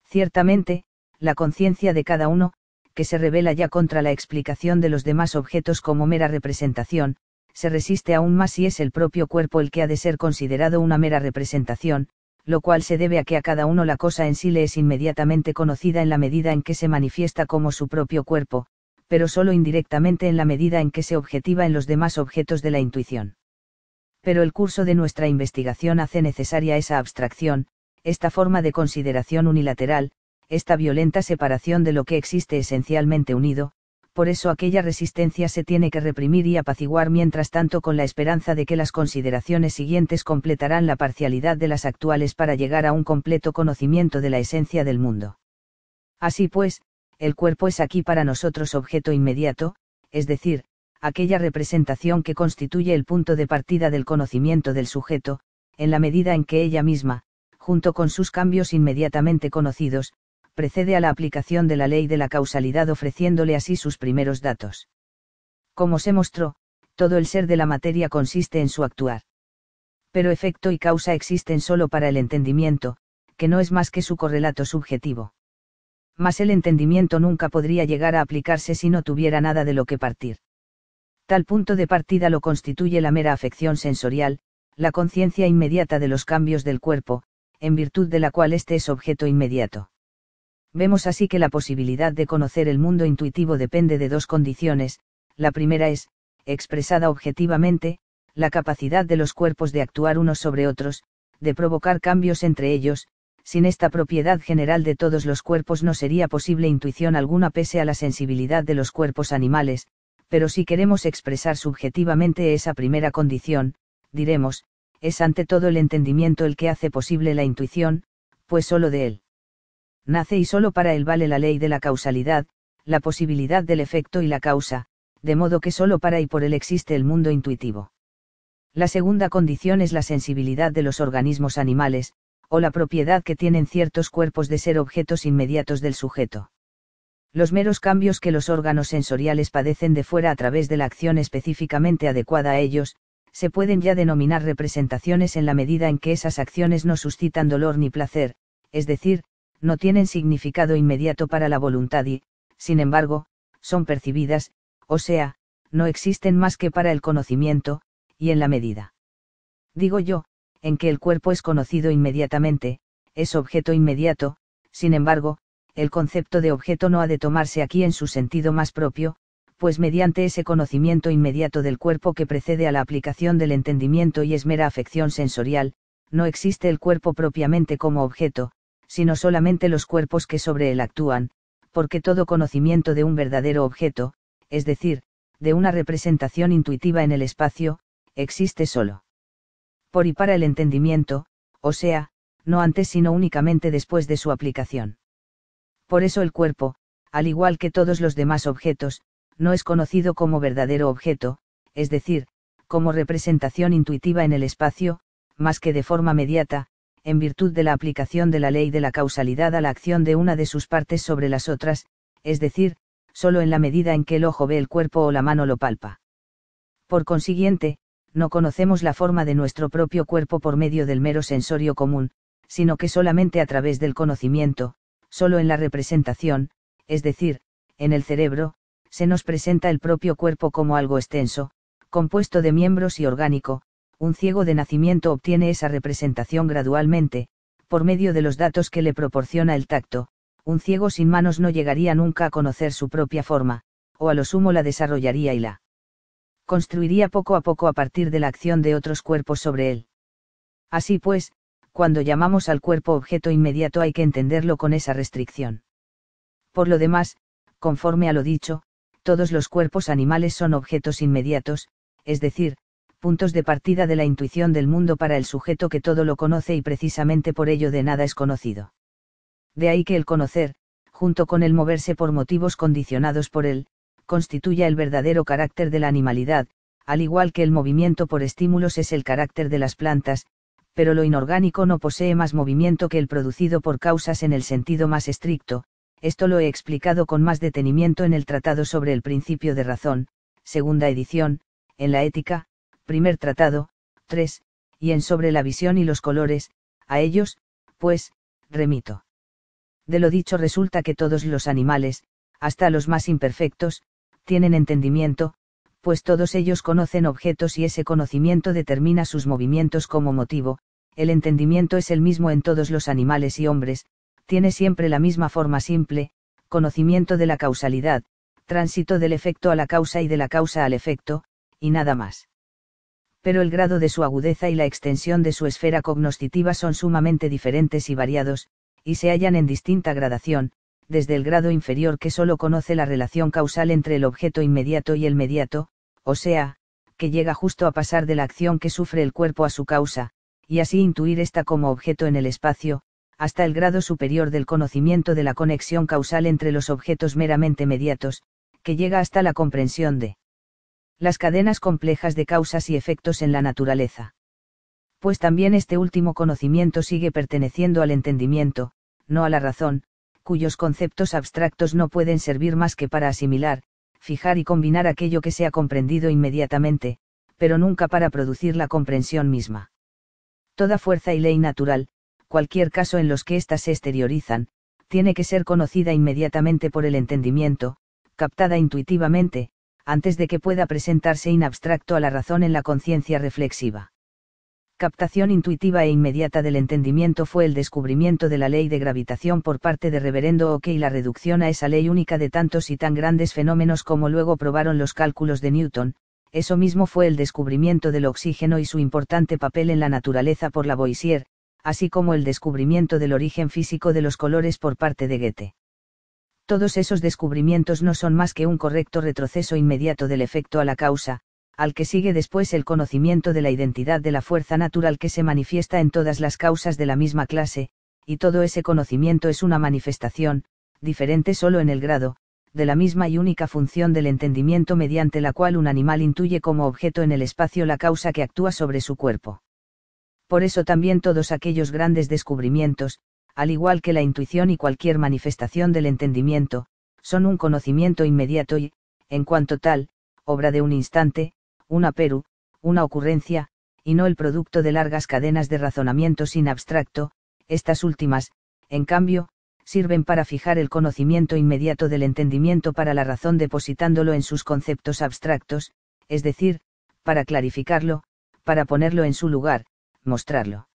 Ciertamente, la conciencia de cada uno, que se revela ya contra la explicación de los demás objetos como mera representación, se resiste aún más si es el propio cuerpo el que ha de ser considerado una mera representación, lo cual se debe a que a cada uno la cosa en sí le es inmediatamente conocida en la medida en que se manifiesta como su propio cuerpo, pero solo indirectamente en la medida en que se objetiva en los demás objetos de la intuición pero el curso de nuestra investigación hace necesaria esa abstracción, esta forma de consideración unilateral, esta violenta separación de lo que existe esencialmente unido, por eso aquella resistencia se tiene que reprimir y apaciguar mientras tanto con la esperanza de que las consideraciones siguientes completarán la parcialidad de las actuales para llegar a un completo conocimiento de la esencia del mundo. Así pues, el cuerpo es aquí para nosotros objeto inmediato, es decir, aquella representación que constituye el punto de partida del conocimiento del sujeto, en la medida en que ella misma, junto con sus cambios inmediatamente conocidos, precede a la aplicación de la ley de la causalidad ofreciéndole así sus primeros datos. Como se mostró, todo el ser de la materia consiste en su actuar. Pero efecto y causa existen solo para el entendimiento, que no es más que su correlato subjetivo. Mas el entendimiento nunca podría llegar a aplicarse si no tuviera nada de lo que partir. Tal punto de partida lo constituye la mera afección sensorial, la conciencia inmediata de los cambios del cuerpo, en virtud de la cual éste es objeto inmediato. Vemos así que la posibilidad de conocer el mundo intuitivo depende de dos condiciones, la primera es, expresada objetivamente, la capacidad de los cuerpos de actuar unos sobre otros, de provocar cambios entre ellos, sin esta propiedad general de todos los cuerpos no sería posible intuición alguna pese a la sensibilidad de los cuerpos animales, pero si queremos expresar subjetivamente esa primera condición, diremos, es ante todo el entendimiento el que hace posible la intuición, pues solo de él nace y solo para él vale la ley de la causalidad, la posibilidad del efecto y la causa, de modo que sólo para y por él existe el mundo intuitivo. La segunda condición es la sensibilidad de los organismos animales, o la propiedad que tienen ciertos cuerpos de ser objetos inmediatos del sujeto. Los meros cambios que los órganos sensoriales padecen de fuera a través de la acción específicamente adecuada a ellos, se pueden ya denominar representaciones en la medida en que esas acciones no suscitan dolor ni placer, es decir, no tienen significado inmediato para la voluntad y, sin embargo, son percibidas, o sea, no existen más que para el conocimiento, y en la medida. Digo yo, en que el cuerpo es conocido inmediatamente, es objeto inmediato, sin embargo, el concepto de objeto no ha de tomarse aquí en su sentido más propio, pues mediante ese conocimiento inmediato del cuerpo que precede a la aplicación del entendimiento y es mera afección sensorial, no existe el cuerpo propiamente como objeto, sino solamente los cuerpos que sobre él actúan, porque todo conocimiento de un verdadero objeto, es decir, de una representación intuitiva en el espacio, existe solo. Por y para el entendimiento, o sea, no antes sino únicamente después de su aplicación. Por eso el cuerpo, al igual que todos los demás objetos, no es conocido como verdadero objeto, es decir, como representación intuitiva en el espacio, más que de forma mediata, en virtud de la aplicación de la ley de la causalidad a la acción de una de sus partes sobre las otras, es decir, solo en la medida en que el ojo ve el cuerpo o la mano lo palpa. Por consiguiente, no conocemos la forma de nuestro propio cuerpo por medio del mero sensorio común, sino que solamente a través del conocimiento, solo en la representación, es decir, en el cerebro, se nos presenta el propio cuerpo como algo extenso, compuesto de miembros y orgánico, un ciego de nacimiento obtiene esa representación gradualmente, por medio de los datos que le proporciona el tacto, un ciego sin manos no llegaría nunca a conocer su propia forma, o a lo sumo la desarrollaría y la construiría poco a poco a partir de la acción de otros cuerpos sobre él. Así pues, cuando llamamos al cuerpo objeto inmediato hay que entenderlo con esa restricción. Por lo demás, conforme a lo dicho, todos los cuerpos animales son objetos inmediatos, es decir, puntos de partida de la intuición del mundo para el sujeto que todo lo conoce y precisamente por ello de nada es conocido. De ahí que el conocer, junto con el moverse por motivos condicionados por él, constituya el verdadero carácter de la animalidad, al igual que el movimiento por estímulos es el carácter de las plantas, pero lo inorgánico no posee más movimiento que el producido por causas en el sentido más estricto, esto lo he explicado con más detenimiento en el Tratado sobre el Principio de Razón, segunda edición, en la Ética, primer tratado, 3, y en Sobre la visión y los colores, a ellos, pues, remito. De lo dicho resulta que todos los animales, hasta los más imperfectos, tienen entendimiento, pues todos ellos conocen objetos y ese conocimiento determina sus movimientos como motivo, el entendimiento es el mismo en todos los animales y hombres, tiene siempre la misma forma simple, conocimiento de la causalidad, tránsito del efecto a la causa y de la causa al efecto, y nada más. Pero el grado de su agudeza y la extensión de su esfera cognoscitiva son sumamente diferentes y variados, y se hallan en distinta gradación, desde el grado inferior que sólo conoce la relación causal entre el objeto inmediato y el mediato, o sea, que llega justo a pasar de la acción que sufre el cuerpo a su causa, y así intuir esta como objeto en el espacio, hasta el grado superior del conocimiento de la conexión causal entre los objetos meramente mediatos, que llega hasta la comprensión de las cadenas complejas de causas y efectos en la naturaleza. Pues también este último conocimiento sigue perteneciendo al entendimiento, no a la razón, cuyos conceptos abstractos no pueden servir más que para asimilar, fijar y combinar aquello que se ha comprendido inmediatamente, pero nunca para producir la comprensión misma. Toda fuerza y ley natural, cualquier caso en los que éstas se exteriorizan, tiene que ser conocida inmediatamente por el entendimiento, captada intuitivamente, antes de que pueda presentarse in abstracto a la razón en la conciencia reflexiva. Captación intuitiva e inmediata del entendimiento fue el descubrimiento de la ley de gravitación por parte de Reverendo ok y la reducción a esa ley única de tantos y tan grandes fenómenos como luego probaron los cálculos de Newton, eso mismo fue el descubrimiento del oxígeno y su importante papel en la naturaleza por Lavoisier, así como el descubrimiento del origen físico de los colores por parte de Goethe. Todos esos descubrimientos no son más que un correcto retroceso inmediato del efecto a la causa, al que sigue después el conocimiento de la identidad de la fuerza natural que se manifiesta en todas las causas de la misma clase, y todo ese conocimiento es una manifestación, diferente solo en el grado, de la misma y única función del entendimiento mediante la cual un animal intuye como objeto en el espacio la causa que actúa sobre su cuerpo. Por eso también todos aquellos grandes descubrimientos, al igual que la intuición y cualquier manifestación del entendimiento, son un conocimiento inmediato y, en cuanto tal, obra de un instante, una peru, una ocurrencia, y no el producto de largas cadenas de razonamiento sin abstracto, estas últimas, en cambio, sirven para fijar el conocimiento inmediato del entendimiento para la razón depositándolo en sus conceptos abstractos, es decir, para clarificarlo, para ponerlo en su lugar, mostrarlo.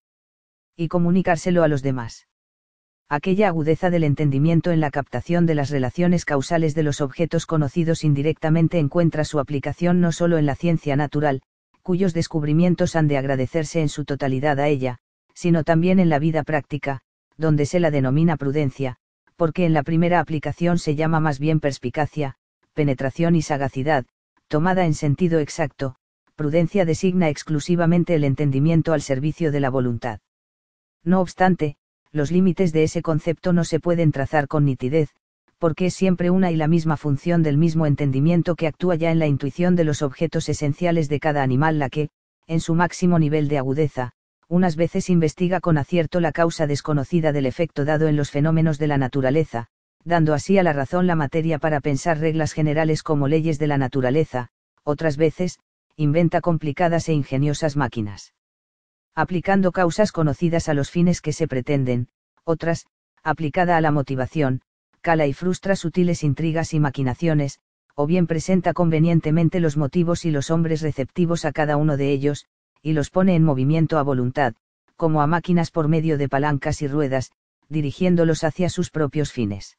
Y comunicárselo a los demás. Aquella agudeza del entendimiento en la captación de las relaciones causales de los objetos conocidos indirectamente encuentra su aplicación no solo en la ciencia natural, cuyos descubrimientos han de agradecerse en su totalidad a ella, sino también en la vida práctica, donde se la denomina prudencia, porque en la primera aplicación se llama más bien perspicacia, penetración y sagacidad, tomada en sentido exacto, prudencia designa exclusivamente el entendimiento al servicio de la voluntad. No obstante, los límites de ese concepto no se pueden trazar con nitidez, porque es siempre una y la misma función del mismo entendimiento que actúa ya en la intuición de los objetos esenciales de cada animal la que, en su máximo nivel de agudeza, unas veces investiga con acierto la causa desconocida del efecto dado en los fenómenos de la naturaleza, dando así a la razón la materia para pensar reglas generales como leyes de la naturaleza, otras veces, inventa complicadas e ingeniosas máquinas. Aplicando causas conocidas a los fines que se pretenden, otras, aplicada a la motivación, cala y frustra sutiles intrigas y maquinaciones, o bien presenta convenientemente los motivos y los hombres receptivos a cada uno de ellos, y los pone en movimiento a voluntad, como a máquinas por medio de palancas y ruedas, dirigiéndolos hacia sus propios fines.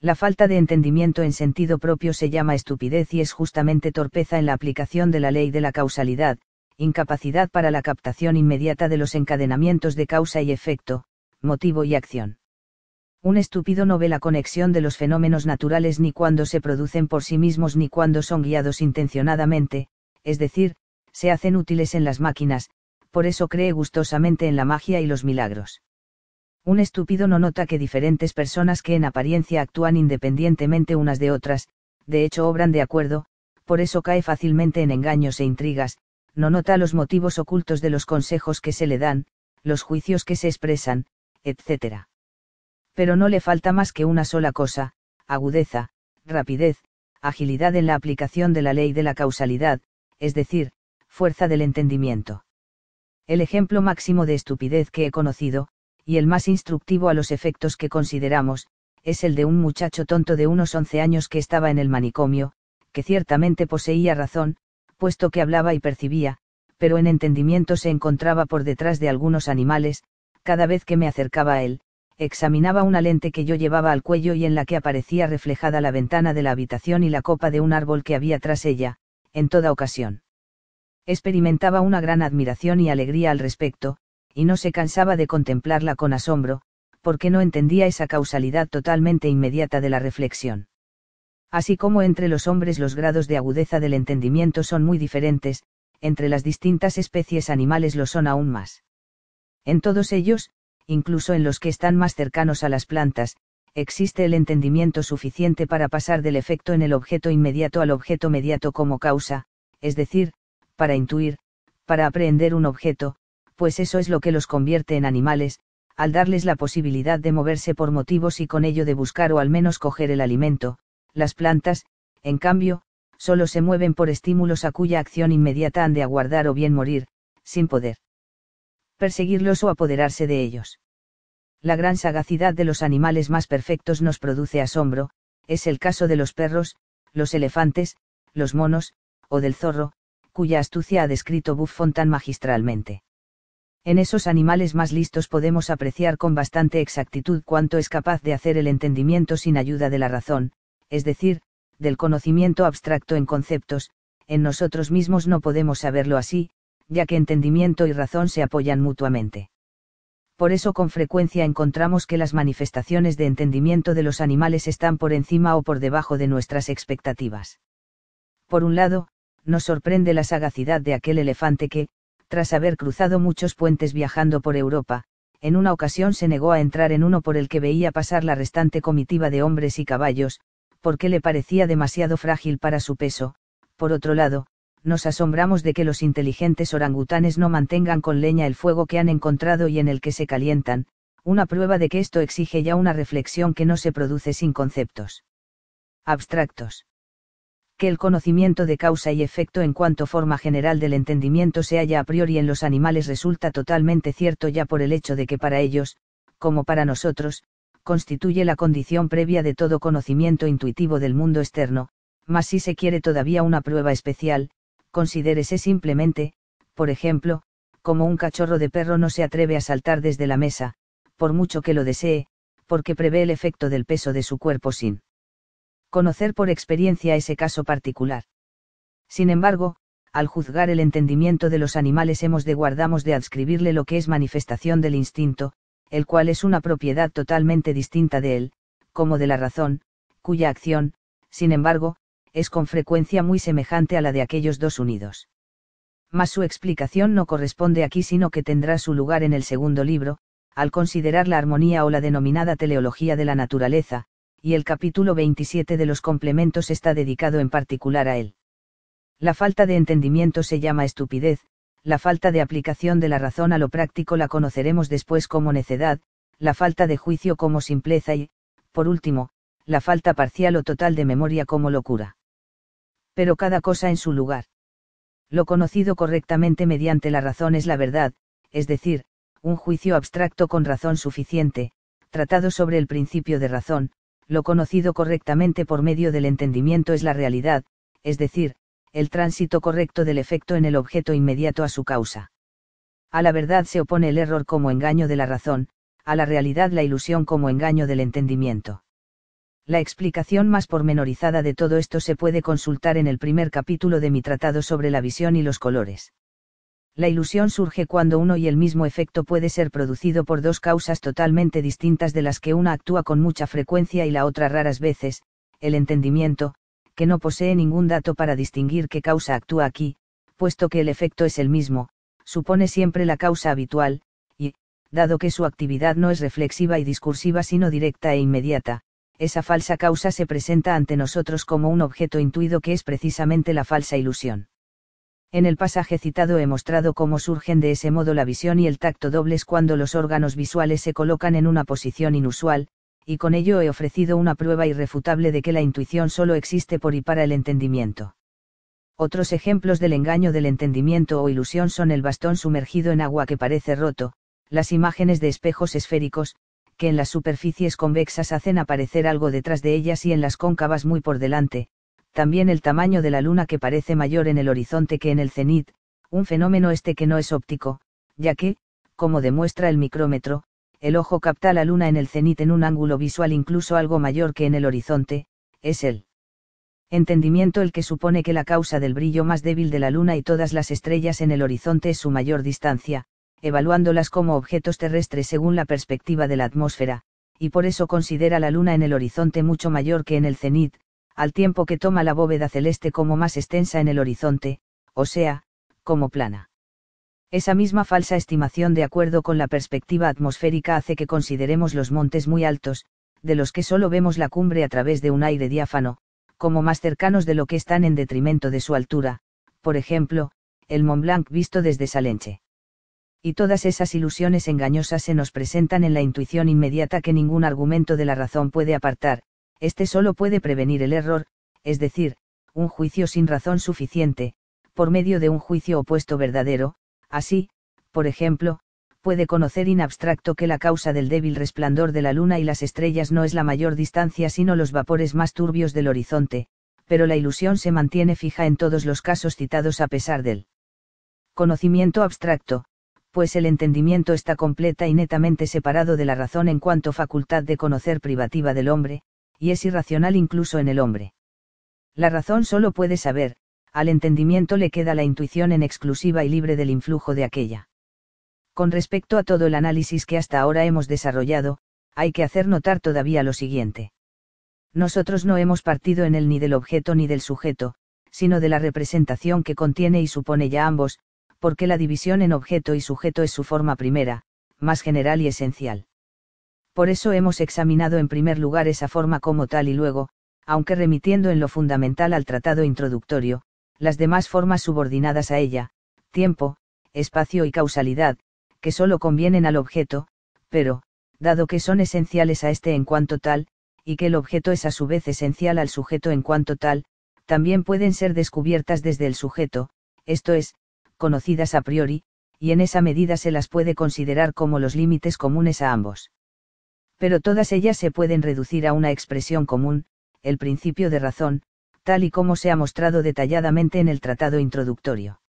La falta de entendimiento en sentido propio se llama estupidez y es justamente torpeza en la aplicación de la ley de la causalidad, incapacidad para la captación inmediata de los encadenamientos de causa y efecto, motivo y acción. Un estúpido no ve la conexión de los fenómenos naturales ni cuando se producen por sí mismos ni cuando son guiados intencionadamente, es decir, se hacen útiles en las máquinas, por eso cree gustosamente en la magia y los milagros. Un estúpido no nota que diferentes personas que en apariencia actúan independientemente unas de otras, de hecho obran de acuerdo, por eso cae fácilmente en engaños e intrigas, no nota los motivos ocultos de los consejos que se le dan, los juicios que se expresan, etc. Pero no le falta más que una sola cosa, agudeza, rapidez, agilidad en la aplicación de la ley de la causalidad, es decir, fuerza del entendimiento. El ejemplo máximo de estupidez que he conocido, y el más instructivo a los efectos que consideramos, es el de un muchacho tonto de unos once años que estaba en el manicomio, que ciertamente poseía razón, puesto que hablaba y percibía, pero en entendimiento se encontraba por detrás de algunos animales, cada vez que me acercaba a él, examinaba una lente que yo llevaba al cuello y en la que aparecía reflejada la ventana de la habitación y la copa de un árbol que había tras ella, en toda ocasión experimentaba una gran admiración y alegría al respecto, y no se cansaba de contemplarla con asombro, porque no entendía esa causalidad totalmente inmediata de la reflexión. Así como entre los hombres los grados de agudeza del entendimiento son muy diferentes, entre las distintas especies animales lo son aún más. En todos ellos, incluso en los que están más cercanos a las plantas, existe el entendimiento suficiente para pasar del efecto en el objeto inmediato al objeto mediato como causa, es decir, para intuir, para aprehender un objeto, pues eso es lo que los convierte en animales, al darles la posibilidad de moverse por motivos y con ello de buscar o al menos coger el alimento, las plantas, en cambio, solo se mueven por estímulos a cuya acción inmediata han de aguardar o bien morir, sin poder perseguirlos o apoderarse de ellos. La gran sagacidad de los animales más perfectos nos produce asombro, es el caso de los perros, los elefantes, los monos, o del zorro, cuya astucia ha descrito Buffon tan magistralmente. En esos animales más listos podemos apreciar con bastante exactitud cuánto es capaz de hacer el entendimiento sin ayuda de la razón, es decir, del conocimiento abstracto en conceptos, en nosotros mismos no podemos saberlo así, ya que entendimiento y razón se apoyan mutuamente. Por eso con frecuencia encontramos que las manifestaciones de entendimiento de los animales están por encima o por debajo de nuestras expectativas. Por un lado, nos sorprende la sagacidad de aquel elefante que, tras haber cruzado muchos puentes viajando por Europa, en una ocasión se negó a entrar en uno por el que veía pasar la restante comitiva de hombres y caballos, porque le parecía demasiado frágil para su peso. Por otro lado, nos asombramos de que los inteligentes orangutanes no mantengan con leña el fuego que han encontrado y en el que se calientan, una prueba de que esto exige ya una reflexión que no se produce sin conceptos abstractos el conocimiento de causa y efecto en cuanto forma general del entendimiento se halla a priori en los animales resulta totalmente cierto ya por el hecho de que para ellos, como para nosotros, constituye la condición previa de todo conocimiento intuitivo del mundo externo, mas si se quiere todavía una prueba especial, considérese simplemente, por ejemplo, como un cachorro de perro no se atreve a saltar desde la mesa, por mucho que lo desee, porque prevé el efecto del peso de su cuerpo sin conocer por experiencia ese caso particular. Sin embargo, al juzgar el entendimiento de los animales hemos de guardamos de adscribirle lo que es manifestación del instinto, el cual es una propiedad totalmente distinta de él, como de la razón, cuya acción, sin embargo, es con frecuencia muy semejante a la de aquellos dos unidos. Mas su explicación no corresponde aquí sino que tendrá su lugar en el segundo libro, al considerar la armonía o la denominada teleología de la naturaleza, y el capítulo 27 de los complementos está dedicado en particular a él. La falta de entendimiento se llama estupidez, la falta de aplicación de la razón a lo práctico la conoceremos después como necedad, la falta de juicio como simpleza y, por último, la falta parcial o total de memoria como locura. Pero cada cosa en su lugar. Lo conocido correctamente mediante la razón es la verdad, es decir, un juicio abstracto con razón suficiente, tratado sobre el principio de razón, lo conocido correctamente por medio del entendimiento es la realidad, es decir, el tránsito correcto del efecto en el objeto inmediato a su causa. A la verdad se opone el error como engaño de la razón, a la realidad la ilusión como engaño del entendimiento. La explicación más pormenorizada de todo esto se puede consultar en el primer capítulo de mi tratado sobre la visión y los colores. La ilusión surge cuando uno y el mismo efecto puede ser producido por dos causas totalmente distintas de las que una actúa con mucha frecuencia y la otra raras veces, el entendimiento, que no posee ningún dato para distinguir qué causa actúa aquí, puesto que el efecto es el mismo, supone siempre la causa habitual, y, dado que su actividad no es reflexiva y discursiva sino directa e inmediata, esa falsa causa se presenta ante nosotros como un objeto intuido que es precisamente la falsa ilusión. En el pasaje citado he mostrado cómo surgen de ese modo la visión y el tacto dobles cuando los órganos visuales se colocan en una posición inusual, y con ello he ofrecido una prueba irrefutable de que la intuición solo existe por y para el entendimiento. Otros ejemplos del engaño del entendimiento o ilusión son el bastón sumergido en agua que parece roto, las imágenes de espejos esféricos, que en las superficies convexas hacen aparecer algo detrás de ellas y en las cóncavas muy por delante, también el tamaño de la luna que parece mayor en el horizonte que en el cenit, un fenómeno este que no es óptico, ya que, como demuestra el micrómetro, el ojo capta la luna en el cenit en un ángulo visual incluso algo mayor que en el horizonte, es el entendimiento el que supone que la causa del brillo más débil de la luna y todas las estrellas en el horizonte es su mayor distancia, evaluándolas como objetos terrestres según la perspectiva de la atmósfera, y por eso considera la luna en el horizonte mucho mayor que en el cenit, al tiempo que toma la bóveda celeste como más extensa en el horizonte, o sea, como plana. Esa misma falsa estimación de acuerdo con la perspectiva atmosférica hace que consideremos los montes muy altos, de los que solo vemos la cumbre a través de un aire diáfano, como más cercanos de lo que están en detrimento de su altura, por ejemplo, el Mont Blanc visto desde Salenche. Y todas esas ilusiones engañosas se nos presentan en la intuición inmediata que ningún argumento de la razón puede apartar, este solo puede prevenir el error, es decir, un juicio sin razón suficiente, por medio de un juicio opuesto verdadero, así, por ejemplo, puede conocer in abstracto que la causa del débil resplandor de la luna y las estrellas no es la mayor distancia sino los vapores más turbios del horizonte, pero la ilusión se mantiene fija en todos los casos citados a pesar del conocimiento abstracto, pues el entendimiento está completa y netamente separado de la razón en cuanto facultad de conocer privativa del hombre, y es irracional incluso en el hombre. La razón solo puede saber, al entendimiento le queda la intuición en exclusiva y libre del influjo de aquella. Con respecto a todo el análisis que hasta ahora hemos desarrollado, hay que hacer notar todavía lo siguiente. Nosotros no hemos partido en él ni del objeto ni del sujeto, sino de la representación que contiene y supone ya ambos, porque la división en objeto y sujeto es su forma primera, más general y esencial por eso hemos examinado en primer lugar esa forma como tal y luego, aunque remitiendo en lo fundamental al tratado introductorio, las demás formas subordinadas a ella, tiempo, espacio y causalidad, que sólo convienen al objeto, pero, dado que son esenciales a este en cuanto tal, y que el objeto es a su vez esencial al sujeto en cuanto tal, también pueden ser descubiertas desde el sujeto, esto es, conocidas a priori, y en esa medida se las puede considerar como los límites comunes a ambos pero todas ellas se pueden reducir a una expresión común, el principio de razón, tal y como se ha mostrado detalladamente en el tratado introductorio.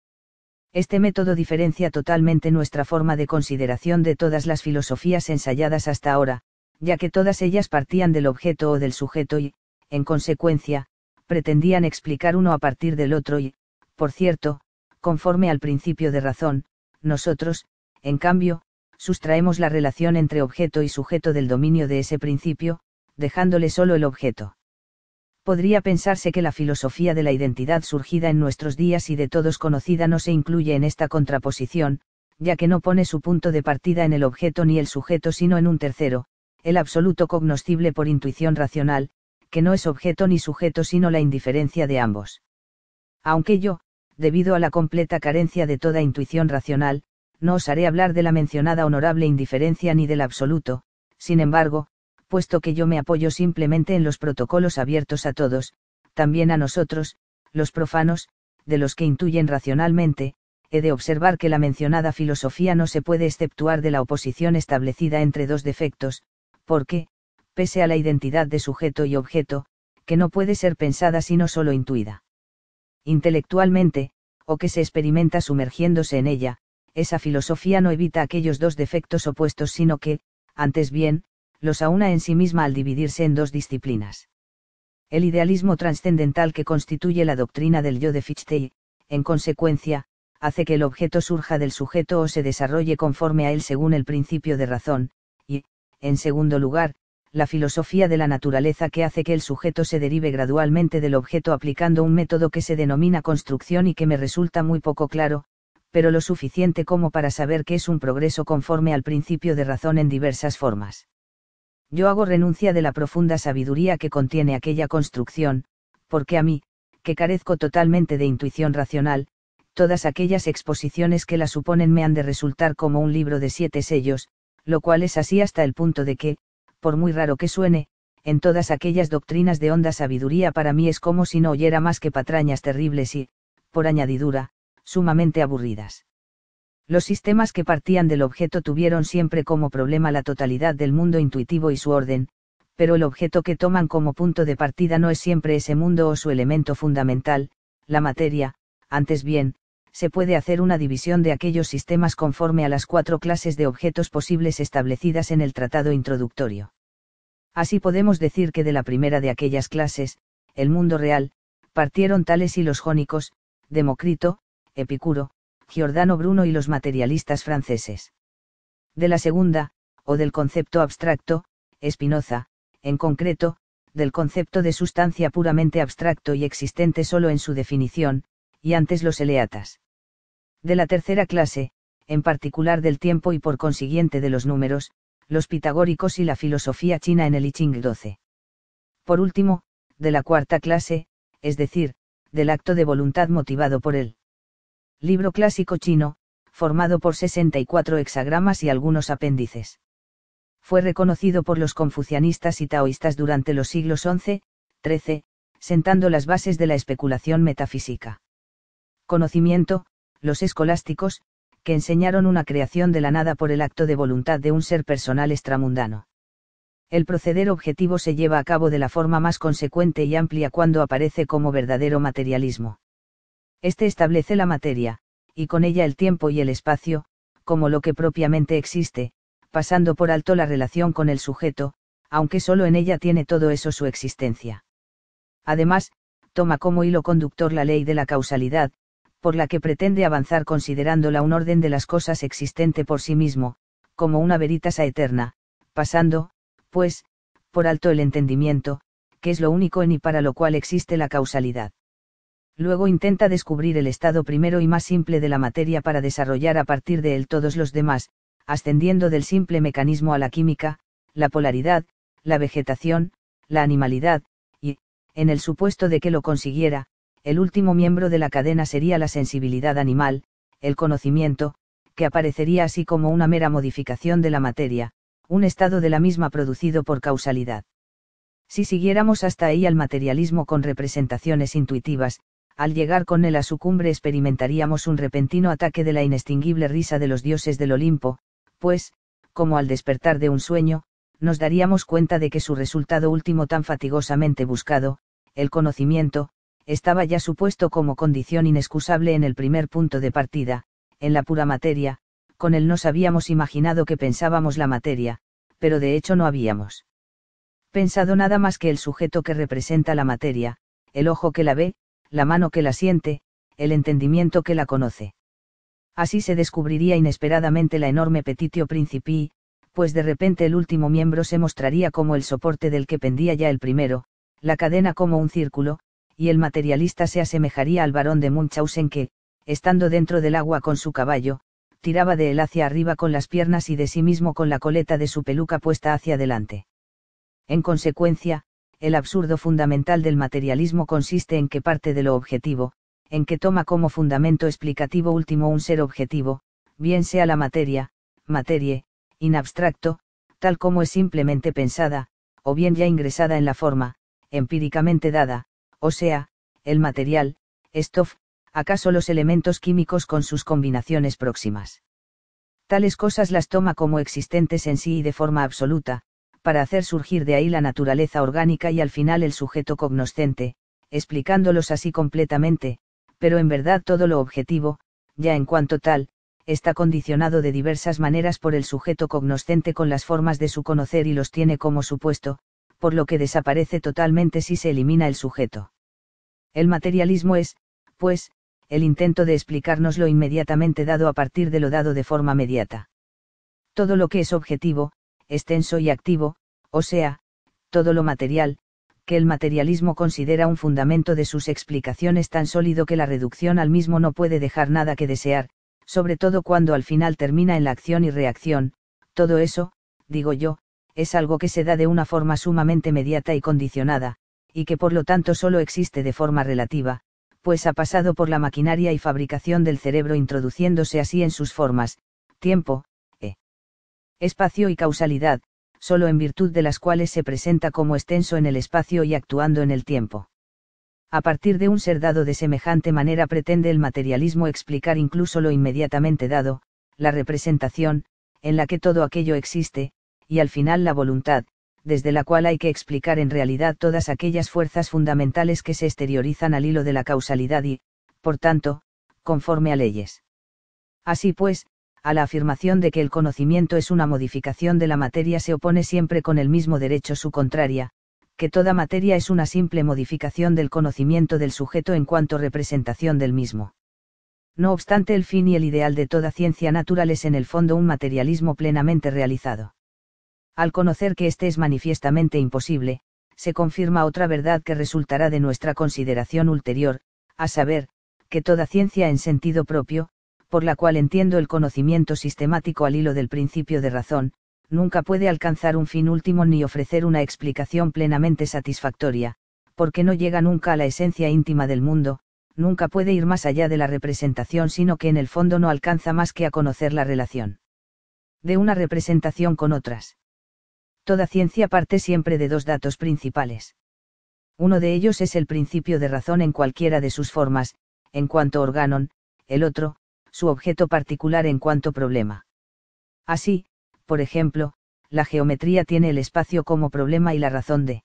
Este método diferencia totalmente nuestra forma de consideración de todas las filosofías ensayadas hasta ahora, ya que todas ellas partían del objeto o del sujeto y, en consecuencia, pretendían explicar uno a partir del otro y, por cierto, conforme al principio de razón, nosotros, en cambio, sustraemos la relación entre objeto y sujeto del dominio de ese principio, dejándole solo el objeto. Podría pensarse que la filosofía de la identidad surgida en nuestros días y de todos conocida no se incluye en esta contraposición, ya que no pone su punto de partida en el objeto ni el sujeto sino en un tercero, el absoluto cognoscible por intuición racional, que no es objeto ni sujeto sino la indiferencia de ambos. Aunque yo, debido a la completa carencia de toda intuición racional, no osaré hablar de la mencionada honorable indiferencia ni del absoluto, sin embargo, puesto que yo me apoyo simplemente en los protocolos abiertos a todos, también a nosotros, los profanos, de los que intuyen racionalmente, he de observar que la mencionada filosofía no se puede exceptuar de la oposición establecida entre dos defectos, porque, pese a la identidad de sujeto y objeto, que no puede ser pensada sino solo intuida. Intelectualmente, o que se experimenta sumergiéndose en ella, esa filosofía no evita aquellos dos defectos opuestos, sino que, antes bien, los aúna en sí misma al dividirse en dos disciplinas. El idealismo trascendental que constituye la doctrina del yo de Fichte, en consecuencia, hace que el objeto surja del sujeto o se desarrolle conforme a él según el principio de razón, y, en segundo lugar, la filosofía de la naturaleza que hace que el sujeto se derive gradualmente del objeto aplicando un método que se denomina construcción y que me resulta muy poco claro, pero lo suficiente como para saber que es un progreso conforme al principio de razón en diversas formas. Yo hago renuncia de la profunda sabiduría que contiene aquella construcción, porque a mí, que carezco totalmente de intuición racional, todas aquellas exposiciones que la suponen me han de resultar como un libro de siete sellos, lo cual es así hasta el punto de que, por muy raro que suene, en todas aquellas doctrinas de honda sabiduría para mí es como si no oyera más que patrañas terribles y, por añadidura, sumamente aburridas. Los sistemas que partían del objeto tuvieron siempre como problema la totalidad del mundo intuitivo y su orden, pero el objeto que toman como punto de partida no es siempre ese mundo o su elemento fundamental, la materia, antes bien, se puede hacer una división de aquellos sistemas conforme a las cuatro clases de objetos posibles establecidas en el tratado introductorio. Así podemos decir que de la primera de aquellas clases, el mundo real, partieron Tales y los jónicos, Demócrito. Epicuro, Giordano Bruno y los materialistas franceses. De la segunda, o del concepto abstracto, Spinoza, en concreto, del concepto de sustancia puramente abstracto y existente solo en su definición, y antes los eleatas. De la tercera clase, en particular del tiempo y por consiguiente de los números, los pitagóricos y la filosofía china en el I Ching 12. Por último, de la cuarta clase, es decir, del acto de voluntad motivado por él. Libro clásico chino, formado por 64 hexagramas y algunos apéndices. Fue reconocido por los confucianistas y taoístas durante los siglos XI, XIII, sentando las bases de la especulación metafísica. Conocimiento, los escolásticos, que enseñaron una creación de la nada por el acto de voluntad de un ser personal extramundano. El proceder objetivo se lleva a cabo de la forma más consecuente y amplia cuando aparece como verdadero materialismo. Este establece la materia, y con ella el tiempo y el espacio, como lo que propiamente existe, pasando por alto la relación con el sujeto, aunque solo en ella tiene todo eso su existencia. Además, toma como hilo conductor la ley de la causalidad, por la que pretende avanzar considerándola un orden de las cosas existente por sí mismo, como una veritas eterna, pasando, pues, por alto el entendimiento, que es lo único en y para lo cual existe la causalidad luego intenta descubrir el estado primero y más simple de la materia para desarrollar a partir de él todos los demás, ascendiendo del simple mecanismo a la química, la polaridad, la vegetación, la animalidad, y, en el supuesto de que lo consiguiera, el último miembro de la cadena sería la sensibilidad animal, el conocimiento, que aparecería así como una mera modificación de la materia, un estado de la misma producido por causalidad. Si siguiéramos hasta ahí al materialismo con representaciones intuitivas, al llegar con él a su cumbre experimentaríamos un repentino ataque de la inextinguible risa de los dioses del Olimpo, pues, como al despertar de un sueño, nos daríamos cuenta de que su resultado último tan fatigosamente buscado, el conocimiento, estaba ya supuesto como condición inexcusable en el primer punto de partida, en la pura materia, con él nos habíamos imaginado que pensábamos la materia, pero de hecho no habíamos pensado nada más que el sujeto que representa la materia, el ojo que la ve, la mano que la siente, el entendimiento que la conoce. Así se descubriría inesperadamente la enorme petitio principii, pues de repente el último miembro se mostraría como el soporte del que pendía ya el primero, la cadena como un círculo, y el materialista se asemejaría al varón de Munchausen que, estando dentro del agua con su caballo, tiraba de él hacia arriba con las piernas y de sí mismo con la coleta de su peluca puesta hacia adelante. En consecuencia, el absurdo fundamental del materialismo consiste en que parte de lo objetivo, en que toma como fundamento explicativo último un ser objetivo, bien sea la materia, materie, in abstracto, tal como es simplemente pensada, o bien ya ingresada en la forma, empíricamente dada, o sea, el material, estof, acaso los elementos químicos con sus combinaciones próximas. Tales cosas las toma como existentes en sí y de forma absoluta, para hacer surgir de ahí la naturaleza orgánica y al final el sujeto cognoscente, explicándolos así completamente, pero en verdad todo lo objetivo, ya en cuanto tal, está condicionado de diversas maneras por el sujeto cognoscente con las formas de su conocer y los tiene como supuesto, por lo que desaparece totalmente si se elimina el sujeto. El materialismo es, pues, el intento de explicarnos lo inmediatamente dado a partir de lo dado de forma mediata. Todo lo que es objetivo, extenso y activo, o sea, todo lo material, que el materialismo considera un fundamento de sus explicaciones tan sólido que la reducción al mismo no puede dejar nada que desear, sobre todo cuando al final termina en la acción y reacción, todo eso, digo yo, es algo que se da de una forma sumamente mediata y condicionada, y que por lo tanto solo existe de forma relativa, pues ha pasado por la maquinaria y fabricación del cerebro introduciéndose así en sus formas, tiempo, espacio y causalidad, solo en virtud de las cuales se presenta como extenso en el espacio y actuando en el tiempo. A partir de un ser dado de semejante manera pretende el materialismo explicar incluso lo inmediatamente dado, la representación, en la que todo aquello existe, y al final la voluntad, desde la cual hay que explicar en realidad todas aquellas fuerzas fundamentales que se exteriorizan al hilo de la causalidad y, por tanto, conforme a leyes. Así pues, a la afirmación de que el conocimiento es una modificación de la materia se opone siempre con el mismo derecho su contraria, que toda materia es una simple modificación del conocimiento del sujeto en cuanto representación del mismo. No obstante, el fin y el ideal de toda ciencia natural es en el fondo un materialismo plenamente realizado. Al conocer que este es manifiestamente imposible, se confirma otra verdad que resultará de nuestra consideración ulterior, a saber, que toda ciencia en sentido propio, por la cual entiendo el conocimiento sistemático al hilo del principio de razón, nunca puede alcanzar un fin último ni ofrecer una explicación plenamente satisfactoria, porque no llega nunca a la esencia íntima del mundo, nunca puede ir más allá de la representación, sino que en el fondo no alcanza más que a conocer la relación de una representación con otras. Toda ciencia parte siempre de dos datos principales. Uno de ellos es el principio de razón en cualquiera de sus formas, en cuanto organon, el otro, su objeto particular en cuanto problema. Así, por ejemplo, la geometría tiene el espacio como problema y la razón de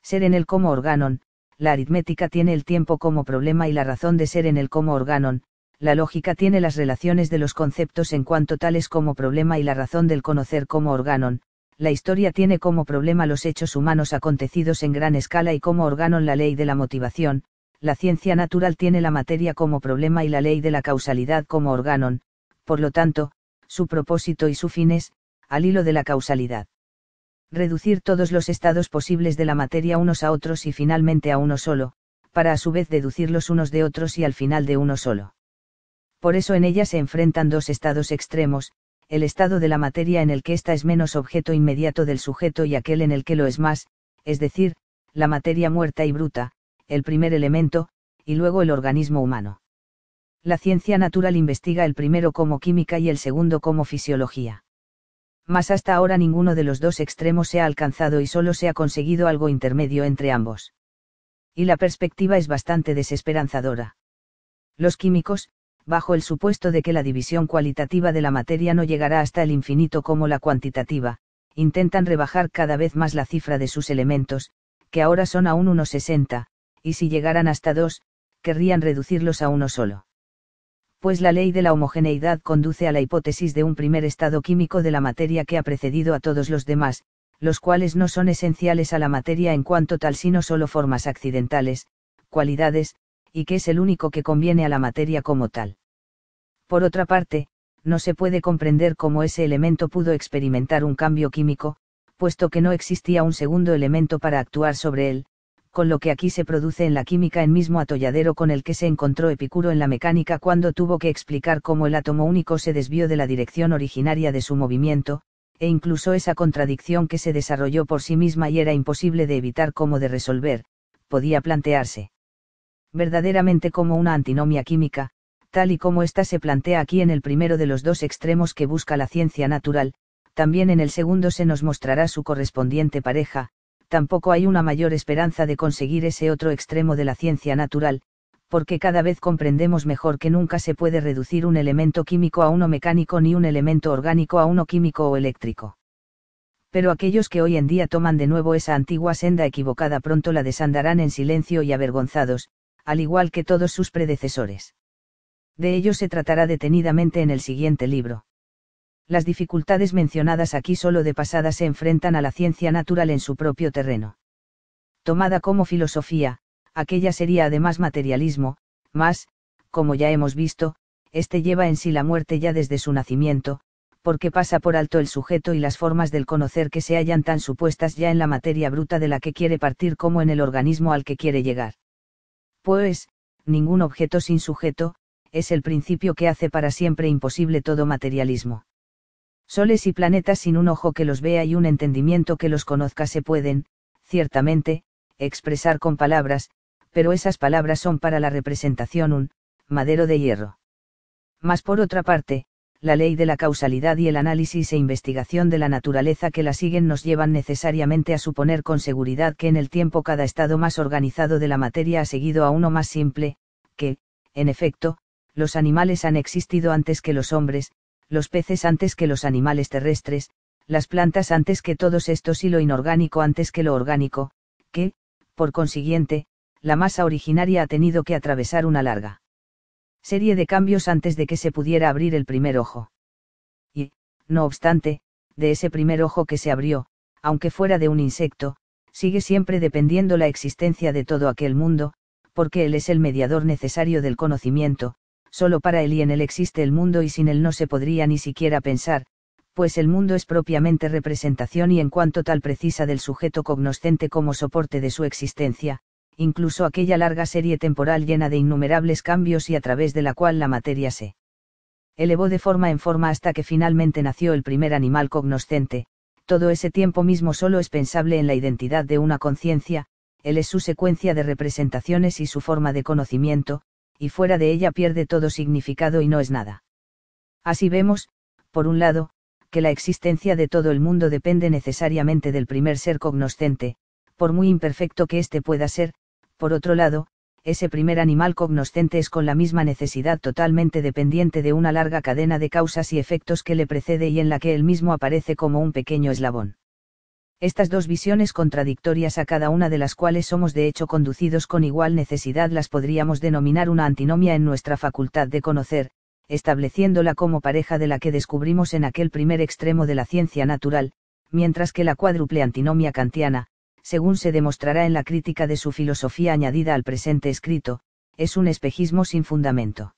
ser en el como organon, la aritmética tiene el tiempo como problema y la razón de ser en el como organon, la lógica tiene las relaciones de los conceptos en cuanto tales como problema y la razón del conocer como organon, la historia tiene como problema los hechos humanos acontecidos en gran escala y como organon la ley de la motivación, la ciencia natural tiene la materia como problema y la ley de la causalidad como organon, por lo tanto, su propósito y su fines, al hilo de la causalidad. Reducir todos los estados posibles de la materia unos a otros y finalmente a uno solo, para a su vez deducirlos unos de otros y al final de uno solo. Por eso en ella se enfrentan dos estados extremos, el estado de la materia en el que ésta es menos objeto inmediato del sujeto y aquel en el que lo es más, es decir, la materia muerta y bruta, el primer elemento, y luego el organismo humano. La ciencia natural investiga el primero como química y el segundo como fisiología. Mas hasta ahora ninguno de los dos extremos se ha alcanzado y solo se ha conseguido algo intermedio entre ambos. Y la perspectiva es bastante desesperanzadora. Los químicos, bajo el supuesto de que la división cualitativa de la materia no llegará hasta el infinito como la cuantitativa, intentan rebajar cada vez más la cifra de sus elementos, que ahora son aún unos 60, y si llegaran hasta dos, querrían reducirlos a uno solo. Pues la ley de la homogeneidad conduce a la hipótesis de un primer estado químico de la materia que ha precedido a todos los demás, los cuales no son esenciales a la materia en cuanto tal sino solo formas accidentales, cualidades, y que es el único que conviene a la materia como tal. Por otra parte, no se puede comprender cómo ese elemento pudo experimentar un cambio químico, puesto que no existía un segundo elemento para actuar sobre él, con lo que aquí se produce en la química el mismo atolladero con el que se encontró Epicuro en la mecánica cuando tuvo que explicar cómo el átomo único se desvió de la dirección originaria de su movimiento, e incluso esa contradicción que se desarrolló por sí misma y era imposible de evitar como de resolver, podía plantearse. Verdaderamente como una antinomia química, tal y como ésta se plantea aquí en el primero de los dos extremos que busca la ciencia natural, también en el segundo se nos mostrará su correspondiente pareja, tampoco hay una mayor esperanza de conseguir ese otro extremo de la ciencia natural, porque cada vez comprendemos mejor que nunca se puede reducir un elemento químico a uno mecánico ni un elemento orgánico a uno químico o eléctrico. Pero aquellos que hoy en día toman de nuevo esa antigua senda equivocada pronto la desandarán en silencio y avergonzados, al igual que todos sus predecesores. De ello se tratará detenidamente en el siguiente libro las dificultades mencionadas aquí solo de pasada se enfrentan a la ciencia natural en su propio terreno. Tomada como filosofía, aquella sería además materialismo, mas, como ya hemos visto, este lleva en sí la muerte ya desde su nacimiento, porque pasa por alto el sujeto y las formas del conocer que se hallan tan supuestas ya en la materia bruta de la que quiere partir como en el organismo al que quiere llegar. Pues, ningún objeto sin sujeto, es el principio que hace para siempre imposible todo materialismo soles y planetas sin un ojo que los vea y un entendimiento que los conozca se pueden, ciertamente, expresar con palabras, pero esas palabras son para la representación un madero de hierro. Mas por otra parte, la ley de la causalidad y el análisis e investigación de la naturaleza que la siguen nos llevan necesariamente a suponer con seguridad que en el tiempo cada estado más organizado de la materia ha seguido a uno más simple, que, en efecto, los animales han existido antes que los hombres, los peces antes que los animales terrestres, las plantas antes que todos estos y lo inorgánico antes que lo orgánico, que, por consiguiente, la masa originaria ha tenido que atravesar una larga serie de cambios antes de que se pudiera abrir el primer ojo. Y, no obstante, de ese primer ojo que se abrió, aunque fuera de un insecto, sigue siempre dependiendo la existencia de todo aquel mundo, porque él es el mediador necesario del conocimiento, solo para él y en él existe el mundo y sin él no se podría ni siquiera pensar, pues el mundo es propiamente representación y en cuanto tal precisa del sujeto cognoscente como soporte de su existencia, incluso aquella larga serie temporal llena de innumerables cambios y a través de la cual la materia se elevó de forma en forma hasta que finalmente nació el primer animal cognoscente, todo ese tiempo mismo solo es pensable en la identidad de una conciencia, él es su secuencia de representaciones y su forma de conocimiento, y fuera de ella pierde todo significado y no es nada. Así vemos, por un lado, que la existencia de todo el mundo depende necesariamente del primer ser cognoscente, por muy imperfecto que éste pueda ser, por otro lado, ese primer animal cognoscente es con la misma necesidad totalmente dependiente de una larga cadena de causas y efectos que le precede y en la que él mismo aparece como un pequeño eslabón. Estas dos visiones contradictorias a cada una de las cuales somos de hecho conducidos con igual necesidad las podríamos denominar una antinomia en nuestra facultad de conocer, estableciéndola como pareja de la que descubrimos en aquel primer extremo de la ciencia natural, mientras que la cuádruple antinomia kantiana, según se demostrará en la crítica de su filosofía añadida al presente escrito, es un espejismo sin fundamento.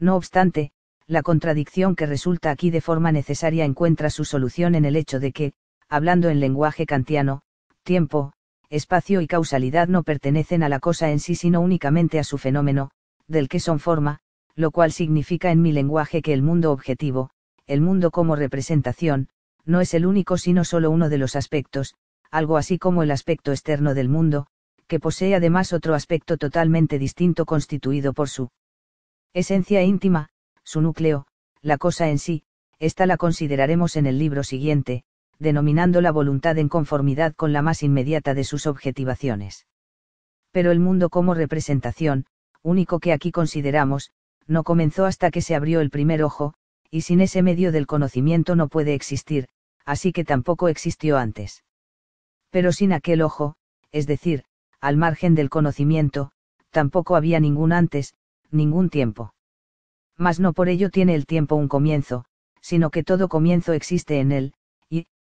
No obstante, la contradicción que resulta aquí de forma necesaria encuentra su solución en el hecho de que, hablando en lenguaje kantiano, tiempo, espacio y causalidad no pertenecen a la cosa en sí sino únicamente a su fenómeno, del que son forma, lo cual significa en mi lenguaje que el mundo objetivo, el mundo como representación, no es el único sino solo uno de los aspectos, algo así como el aspecto externo del mundo, que posee además otro aspecto totalmente distinto constituido por su esencia íntima, su núcleo, la cosa en sí, esta la consideraremos en el libro siguiente, denominando la voluntad en conformidad con la más inmediata de sus objetivaciones. Pero el mundo como representación, único que aquí consideramos, no comenzó hasta que se abrió el primer ojo, y sin ese medio del conocimiento no puede existir, así que tampoco existió antes. Pero sin aquel ojo, es decir, al margen del conocimiento, tampoco había ningún antes, ningún tiempo. Mas no por ello tiene el tiempo un comienzo, sino que todo comienzo existe en él,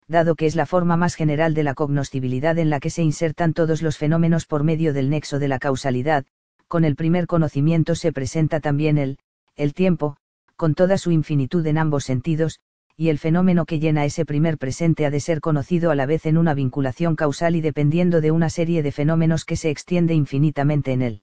dado que es la forma más general de la cognoscibilidad en la que se insertan todos los fenómenos por medio del nexo de la causalidad, con el primer conocimiento se presenta también el, el tiempo, con toda su infinitud en ambos sentidos, y el fenómeno que llena ese primer presente ha de ser conocido a la vez en una vinculación causal y dependiendo de una serie de fenómenos que se extiende infinitamente en él.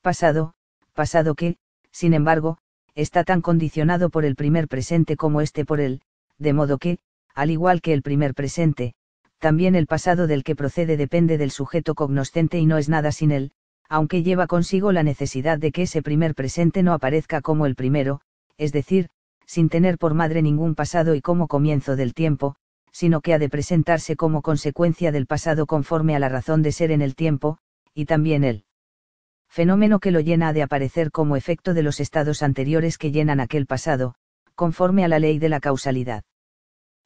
Pasado, pasado que, sin embargo, está tan condicionado por el primer presente como este por él, de modo que, al igual que el primer presente, también el pasado del que procede depende del sujeto cognoscente y no es nada sin él, aunque lleva consigo la necesidad de que ese primer presente no aparezca como el primero, es decir, sin tener por madre ningún pasado y como comienzo del tiempo, sino que ha de presentarse como consecuencia del pasado conforme a la razón de ser en el tiempo, y también el fenómeno que lo llena ha de aparecer como efecto de los estados anteriores que llenan aquel pasado, conforme a la ley de la causalidad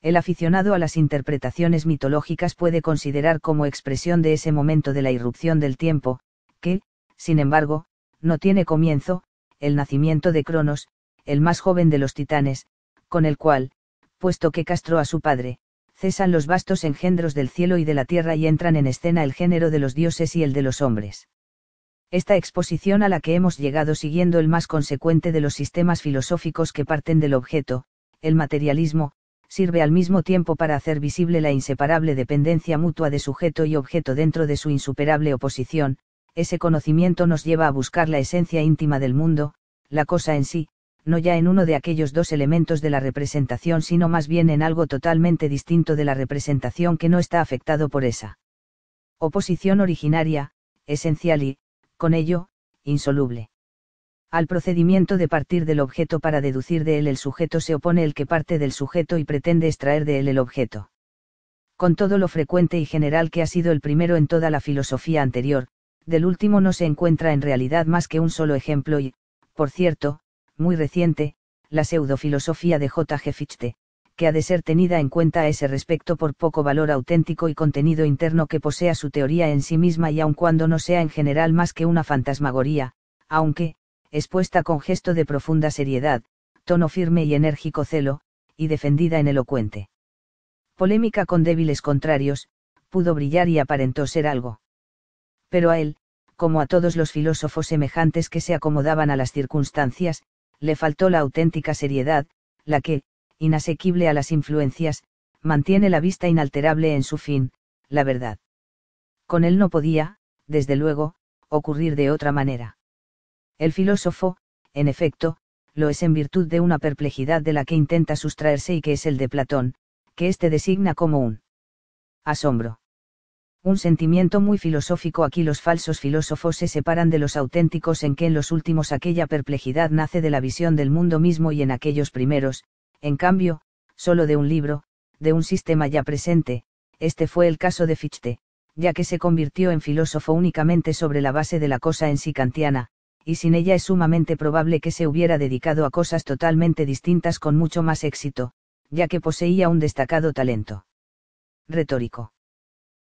el aficionado a las interpretaciones mitológicas puede considerar como expresión de ese momento de la irrupción del tiempo, que, sin embargo, no tiene comienzo, el nacimiento de Cronos, el más joven de los titanes, con el cual, puesto que castró a su padre, cesan los vastos engendros del cielo y de la tierra y entran en escena el género de los dioses y el de los hombres. Esta exposición a la que hemos llegado siguiendo el más consecuente de los sistemas filosóficos que parten del objeto, el materialismo, sirve al mismo tiempo para hacer visible la inseparable dependencia mutua de sujeto y objeto dentro de su insuperable oposición, ese conocimiento nos lleva a buscar la esencia íntima del mundo, la cosa en sí, no ya en uno de aquellos dos elementos de la representación, sino más bien en algo totalmente distinto de la representación que no está afectado por esa oposición originaria, esencial y, con ello, insoluble. Al procedimiento de partir del objeto para deducir de él el sujeto se opone el que parte del sujeto y pretende extraer de él el objeto. Con todo lo frecuente y general que ha sido el primero en toda la filosofía anterior, del último no se encuentra en realidad más que un solo ejemplo y, por cierto, muy reciente, la pseudofilosofía de J. G. Fichte, que ha de ser tenida en cuenta a ese respecto por poco valor auténtico y contenido interno que posea su teoría en sí misma y aun cuando no sea en general más que una fantasmagoría, aunque, expuesta con gesto de profunda seriedad, tono firme y enérgico celo, y defendida en elocuente. Polémica con débiles contrarios, pudo brillar y aparentó ser algo. Pero a él, como a todos los filósofos semejantes que se acomodaban a las circunstancias, le faltó la auténtica seriedad, la que, inasequible a las influencias, mantiene la vista inalterable en su fin, la verdad. Con él no podía, desde luego, ocurrir de otra manera. El filósofo, en efecto, lo es en virtud de una perplejidad de la que intenta sustraerse y que es el de Platón, que éste designa como un asombro. Un sentimiento muy filosófico aquí los falsos filósofos se separan de los auténticos en que en los últimos aquella perplejidad nace de la visión del mundo mismo y en aquellos primeros, en cambio, solo de un libro, de un sistema ya presente, este fue el caso de Fichte, ya que se convirtió en filósofo únicamente sobre la base de la cosa en sí kantiana, y sin ella es sumamente probable que se hubiera dedicado a cosas totalmente distintas con mucho más éxito, ya que poseía un destacado talento retórico.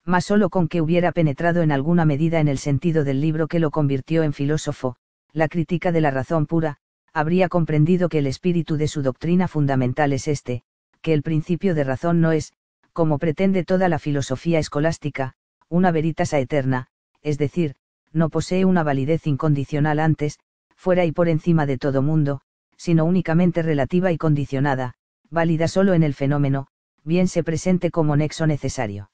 Mas solo con que hubiera penetrado en alguna medida en el sentido del libro que lo convirtió en filósofo, la crítica de la razón pura, habría comprendido que el espíritu de su doctrina fundamental es este, que el principio de razón no es, como pretende toda la filosofía escolástica, una veritas eterna, es decir, no posee una validez incondicional antes, fuera y por encima de todo mundo, sino únicamente relativa y condicionada, válida solo en el fenómeno, bien se presente como nexo necesario.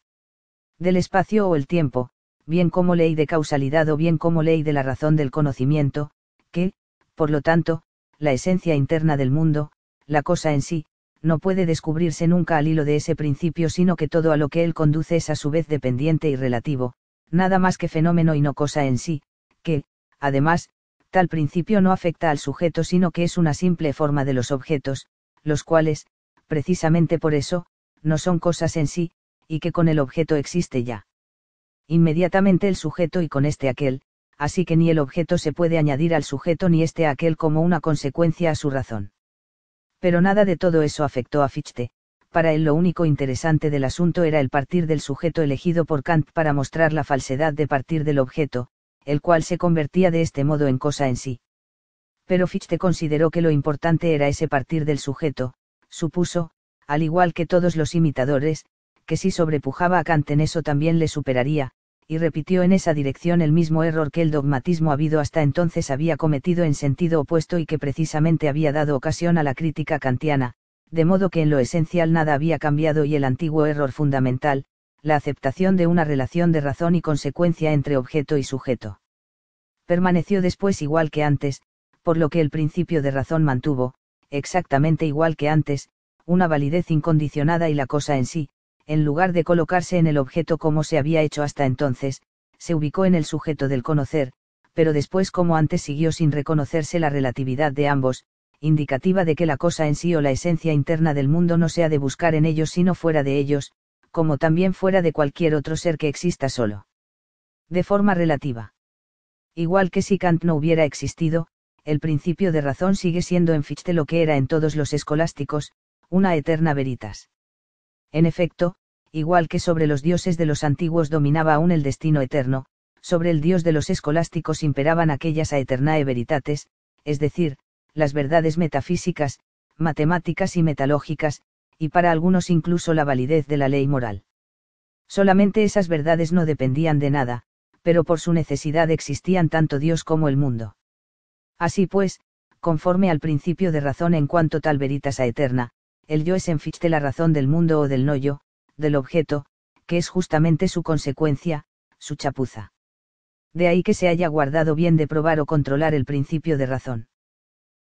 Del espacio o el tiempo, bien como ley de causalidad o bien como ley de la razón del conocimiento, que, por lo tanto, la esencia interna del mundo, la cosa en sí, no puede descubrirse nunca al hilo de ese principio, sino que todo a lo que él conduce es a su vez dependiente y relativo, nada más que fenómeno y no cosa en sí, que, además, tal principio no afecta al sujeto sino que es una simple forma de los objetos, los cuales, precisamente por eso, no son cosas en sí, y que con el objeto existe ya. Inmediatamente el sujeto y con este aquel, así que ni el objeto se puede añadir al sujeto ni este aquel como una consecuencia a su razón. Pero nada de todo eso afectó a Fichte, para él lo único interesante del asunto era el partir del sujeto elegido por Kant para mostrar la falsedad de partir del objeto, el cual se convertía de este modo en cosa en sí. Pero Fichte consideró que lo importante era ese partir del sujeto, supuso, al igual que todos los imitadores, que si sobrepujaba a Kant en eso también le superaría, y repitió en esa dirección el mismo error que el dogmatismo habido hasta entonces había cometido en sentido opuesto y que precisamente había dado ocasión a la crítica kantiana, de modo que en lo esencial nada había cambiado y el antiguo error fundamental, la aceptación de una relación de razón y consecuencia entre objeto y sujeto. Permaneció después igual que antes, por lo que el principio de razón mantuvo, exactamente igual que antes, una validez incondicionada y la cosa en sí, en lugar de colocarse en el objeto como se había hecho hasta entonces, se ubicó en el sujeto del conocer, pero después como antes siguió sin reconocerse la relatividad de ambos, indicativa de que la cosa en sí o la esencia interna del mundo no sea de buscar en ellos sino fuera de ellos, como también fuera de cualquier otro ser que exista solo. De forma relativa. Igual que si Kant no hubiera existido, el principio de razón sigue siendo en Fichte lo que era en todos los escolásticos, una eterna veritas. En efecto, igual que sobre los dioses de los antiguos dominaba aún el destino eterno, sobre el dios de los escolásticos imperaban aquellas aeternae veritates, es decir, las verdades metafísicas, matemáticas y metalógicas, y para algunos incluso la validez de la ley moral. Solamente esas verdades no dependían de nada, pero por su necesidad existían tanto Dios como el mundo. Así pues, conforme al principio de razón en cuanto tal veritas a eterna, el yo es en fichte la razón del mundo o del no yo, del objeto, que es justamente su consecuencia, su chapuza. De ahí que se haya guardado bien de probar o controlar el principio de razón.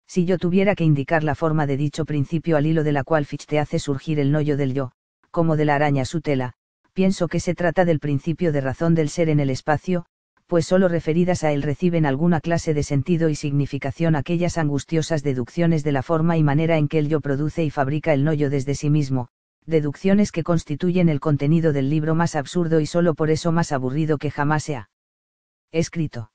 Si yo tuviera que indicar la forma de dicho principio al hilo de la cual Fichte hace surgir el noyo del yo, como de la araña su tela, pienso que se trata del principio de razón del ser en el espacio, pues sólo referidas a él reciben alguna clase de sentido y significación aquellas angustiosas deducciones de la forma y manera en que el yo produce y fabrica el noyo desde sí mismo, deducciones que constituyen el contenido del libro más absurdo y sólo por eso más aburrido que jamás sea escrito.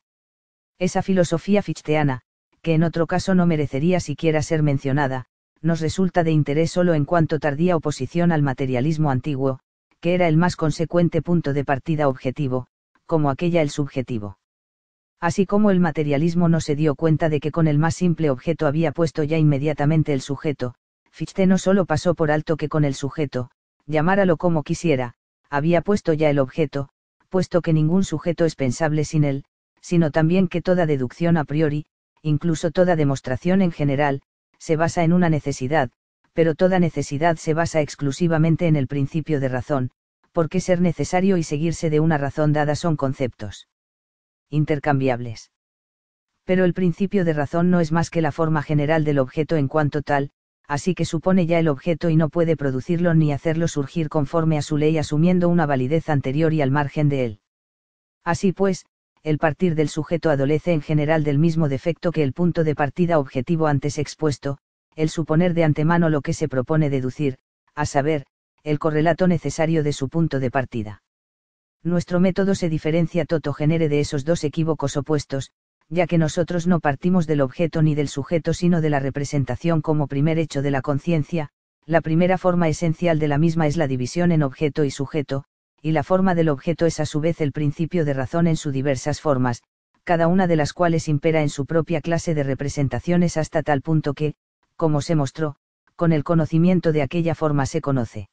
Esa filosofía fichteana, que en otro caso no merecería siquiera ser mencionada, nos resulta de interés solo en cuanto tardía oposición al materialismo antiguo, que era el más consecuente punto de partida objetivo, como aquella el subjetivo. Así como el materialismo no se dio cuenta de que con el más simple objeto había puesto ya inmediatamente el sujeto, Fichte no solo pasó por alto que con el sujeto, llamáralo como quisiera, había puesto ya el objeto, puesto que ningún sujeto es pensable sin él, sino también que toda deducción a priori, incluso toda demostración en general, se basa en una necesidad, pero toda necesidad se basa exclusivamente en el principio de razón, porque ser necesario y seguirse de una razón dada son conceptos intercambiables. Pero el principio de razón no es más que la forma general del objeto en cuanto tal, así que supone ya el objeto y no puede producirlo ni hacerlo surgir conforme a su ley asumiendo una validez anterior y al margen de él. Así pues, el partir del sujeto adolece en general del mismo defecto que el punto de partida objetivo antes expuesto, el suponer de antemano lo que se propone deducir, a saber, el correlato necesario de su punto de partida. Nuestro método se diferencia toto genere de esos dos equívocos opuestos, ya que nosotros no partimos del objeto ni del sujeto sino de la representación como primer hecho de la conciencia, la primera forma esencial de la misma es la división en objeto y sujeto, y la forma del objeto es a su vez el principio de razón en sus diversas formas, cada una de las cuales impera en su propia clase de representaciones hasta tal punto que, como se mostró, con el conocimiento de aquella forma se conoce.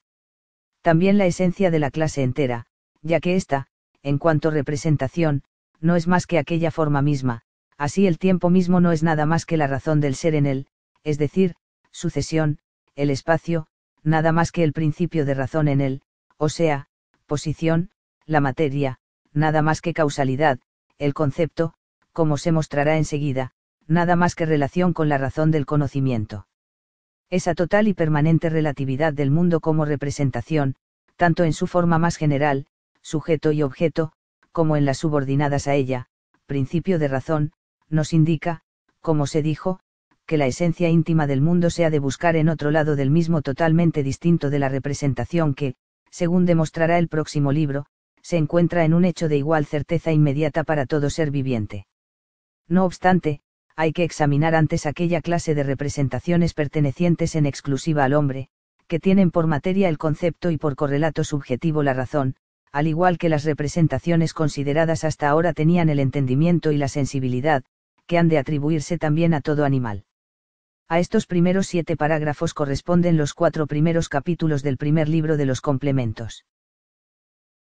También la esencia de la clase entera, ya que ésta, en cuanto representación, no es más que aquella forma misma, así el tiempo mismo no es nada más que la razón del ser en él, es decir, sucesión, el espacio, nada más que el principio de razón en él, o sea, posición, la materia, nada más que causalidad, el concepto, como se mostrará enseguida, nada más que relación con la razón del conocimiento. Esa total y permanente relatividad del mundo como representación, tanto en su forma más general, sujeto y objeto, como en las subordinadas a ella, principio de razón, nos indica, como se dijo, que la esencia íntima del mundo se ha de buscar en otro lado del mismo totalmente distinto de la representación que, según demostrará el próximo libro, se encuentra en un hecho de igual certeza inmediata para todo ser viviente. No obstante, hay que examinar antes aquella clase de representaciones pertenecientes en exclusiva al hombre, que tienen por materia el concepto y por correlato subjetivo la razón, al igual que las representaciones consideradas hasta ahora tenían el entendimiento y la sensibilidad, que han de atribuirse también a todo animal. A estos primeros siete parágrafos corresponden los cuatro primeros capítulos del primer libro de los complementos.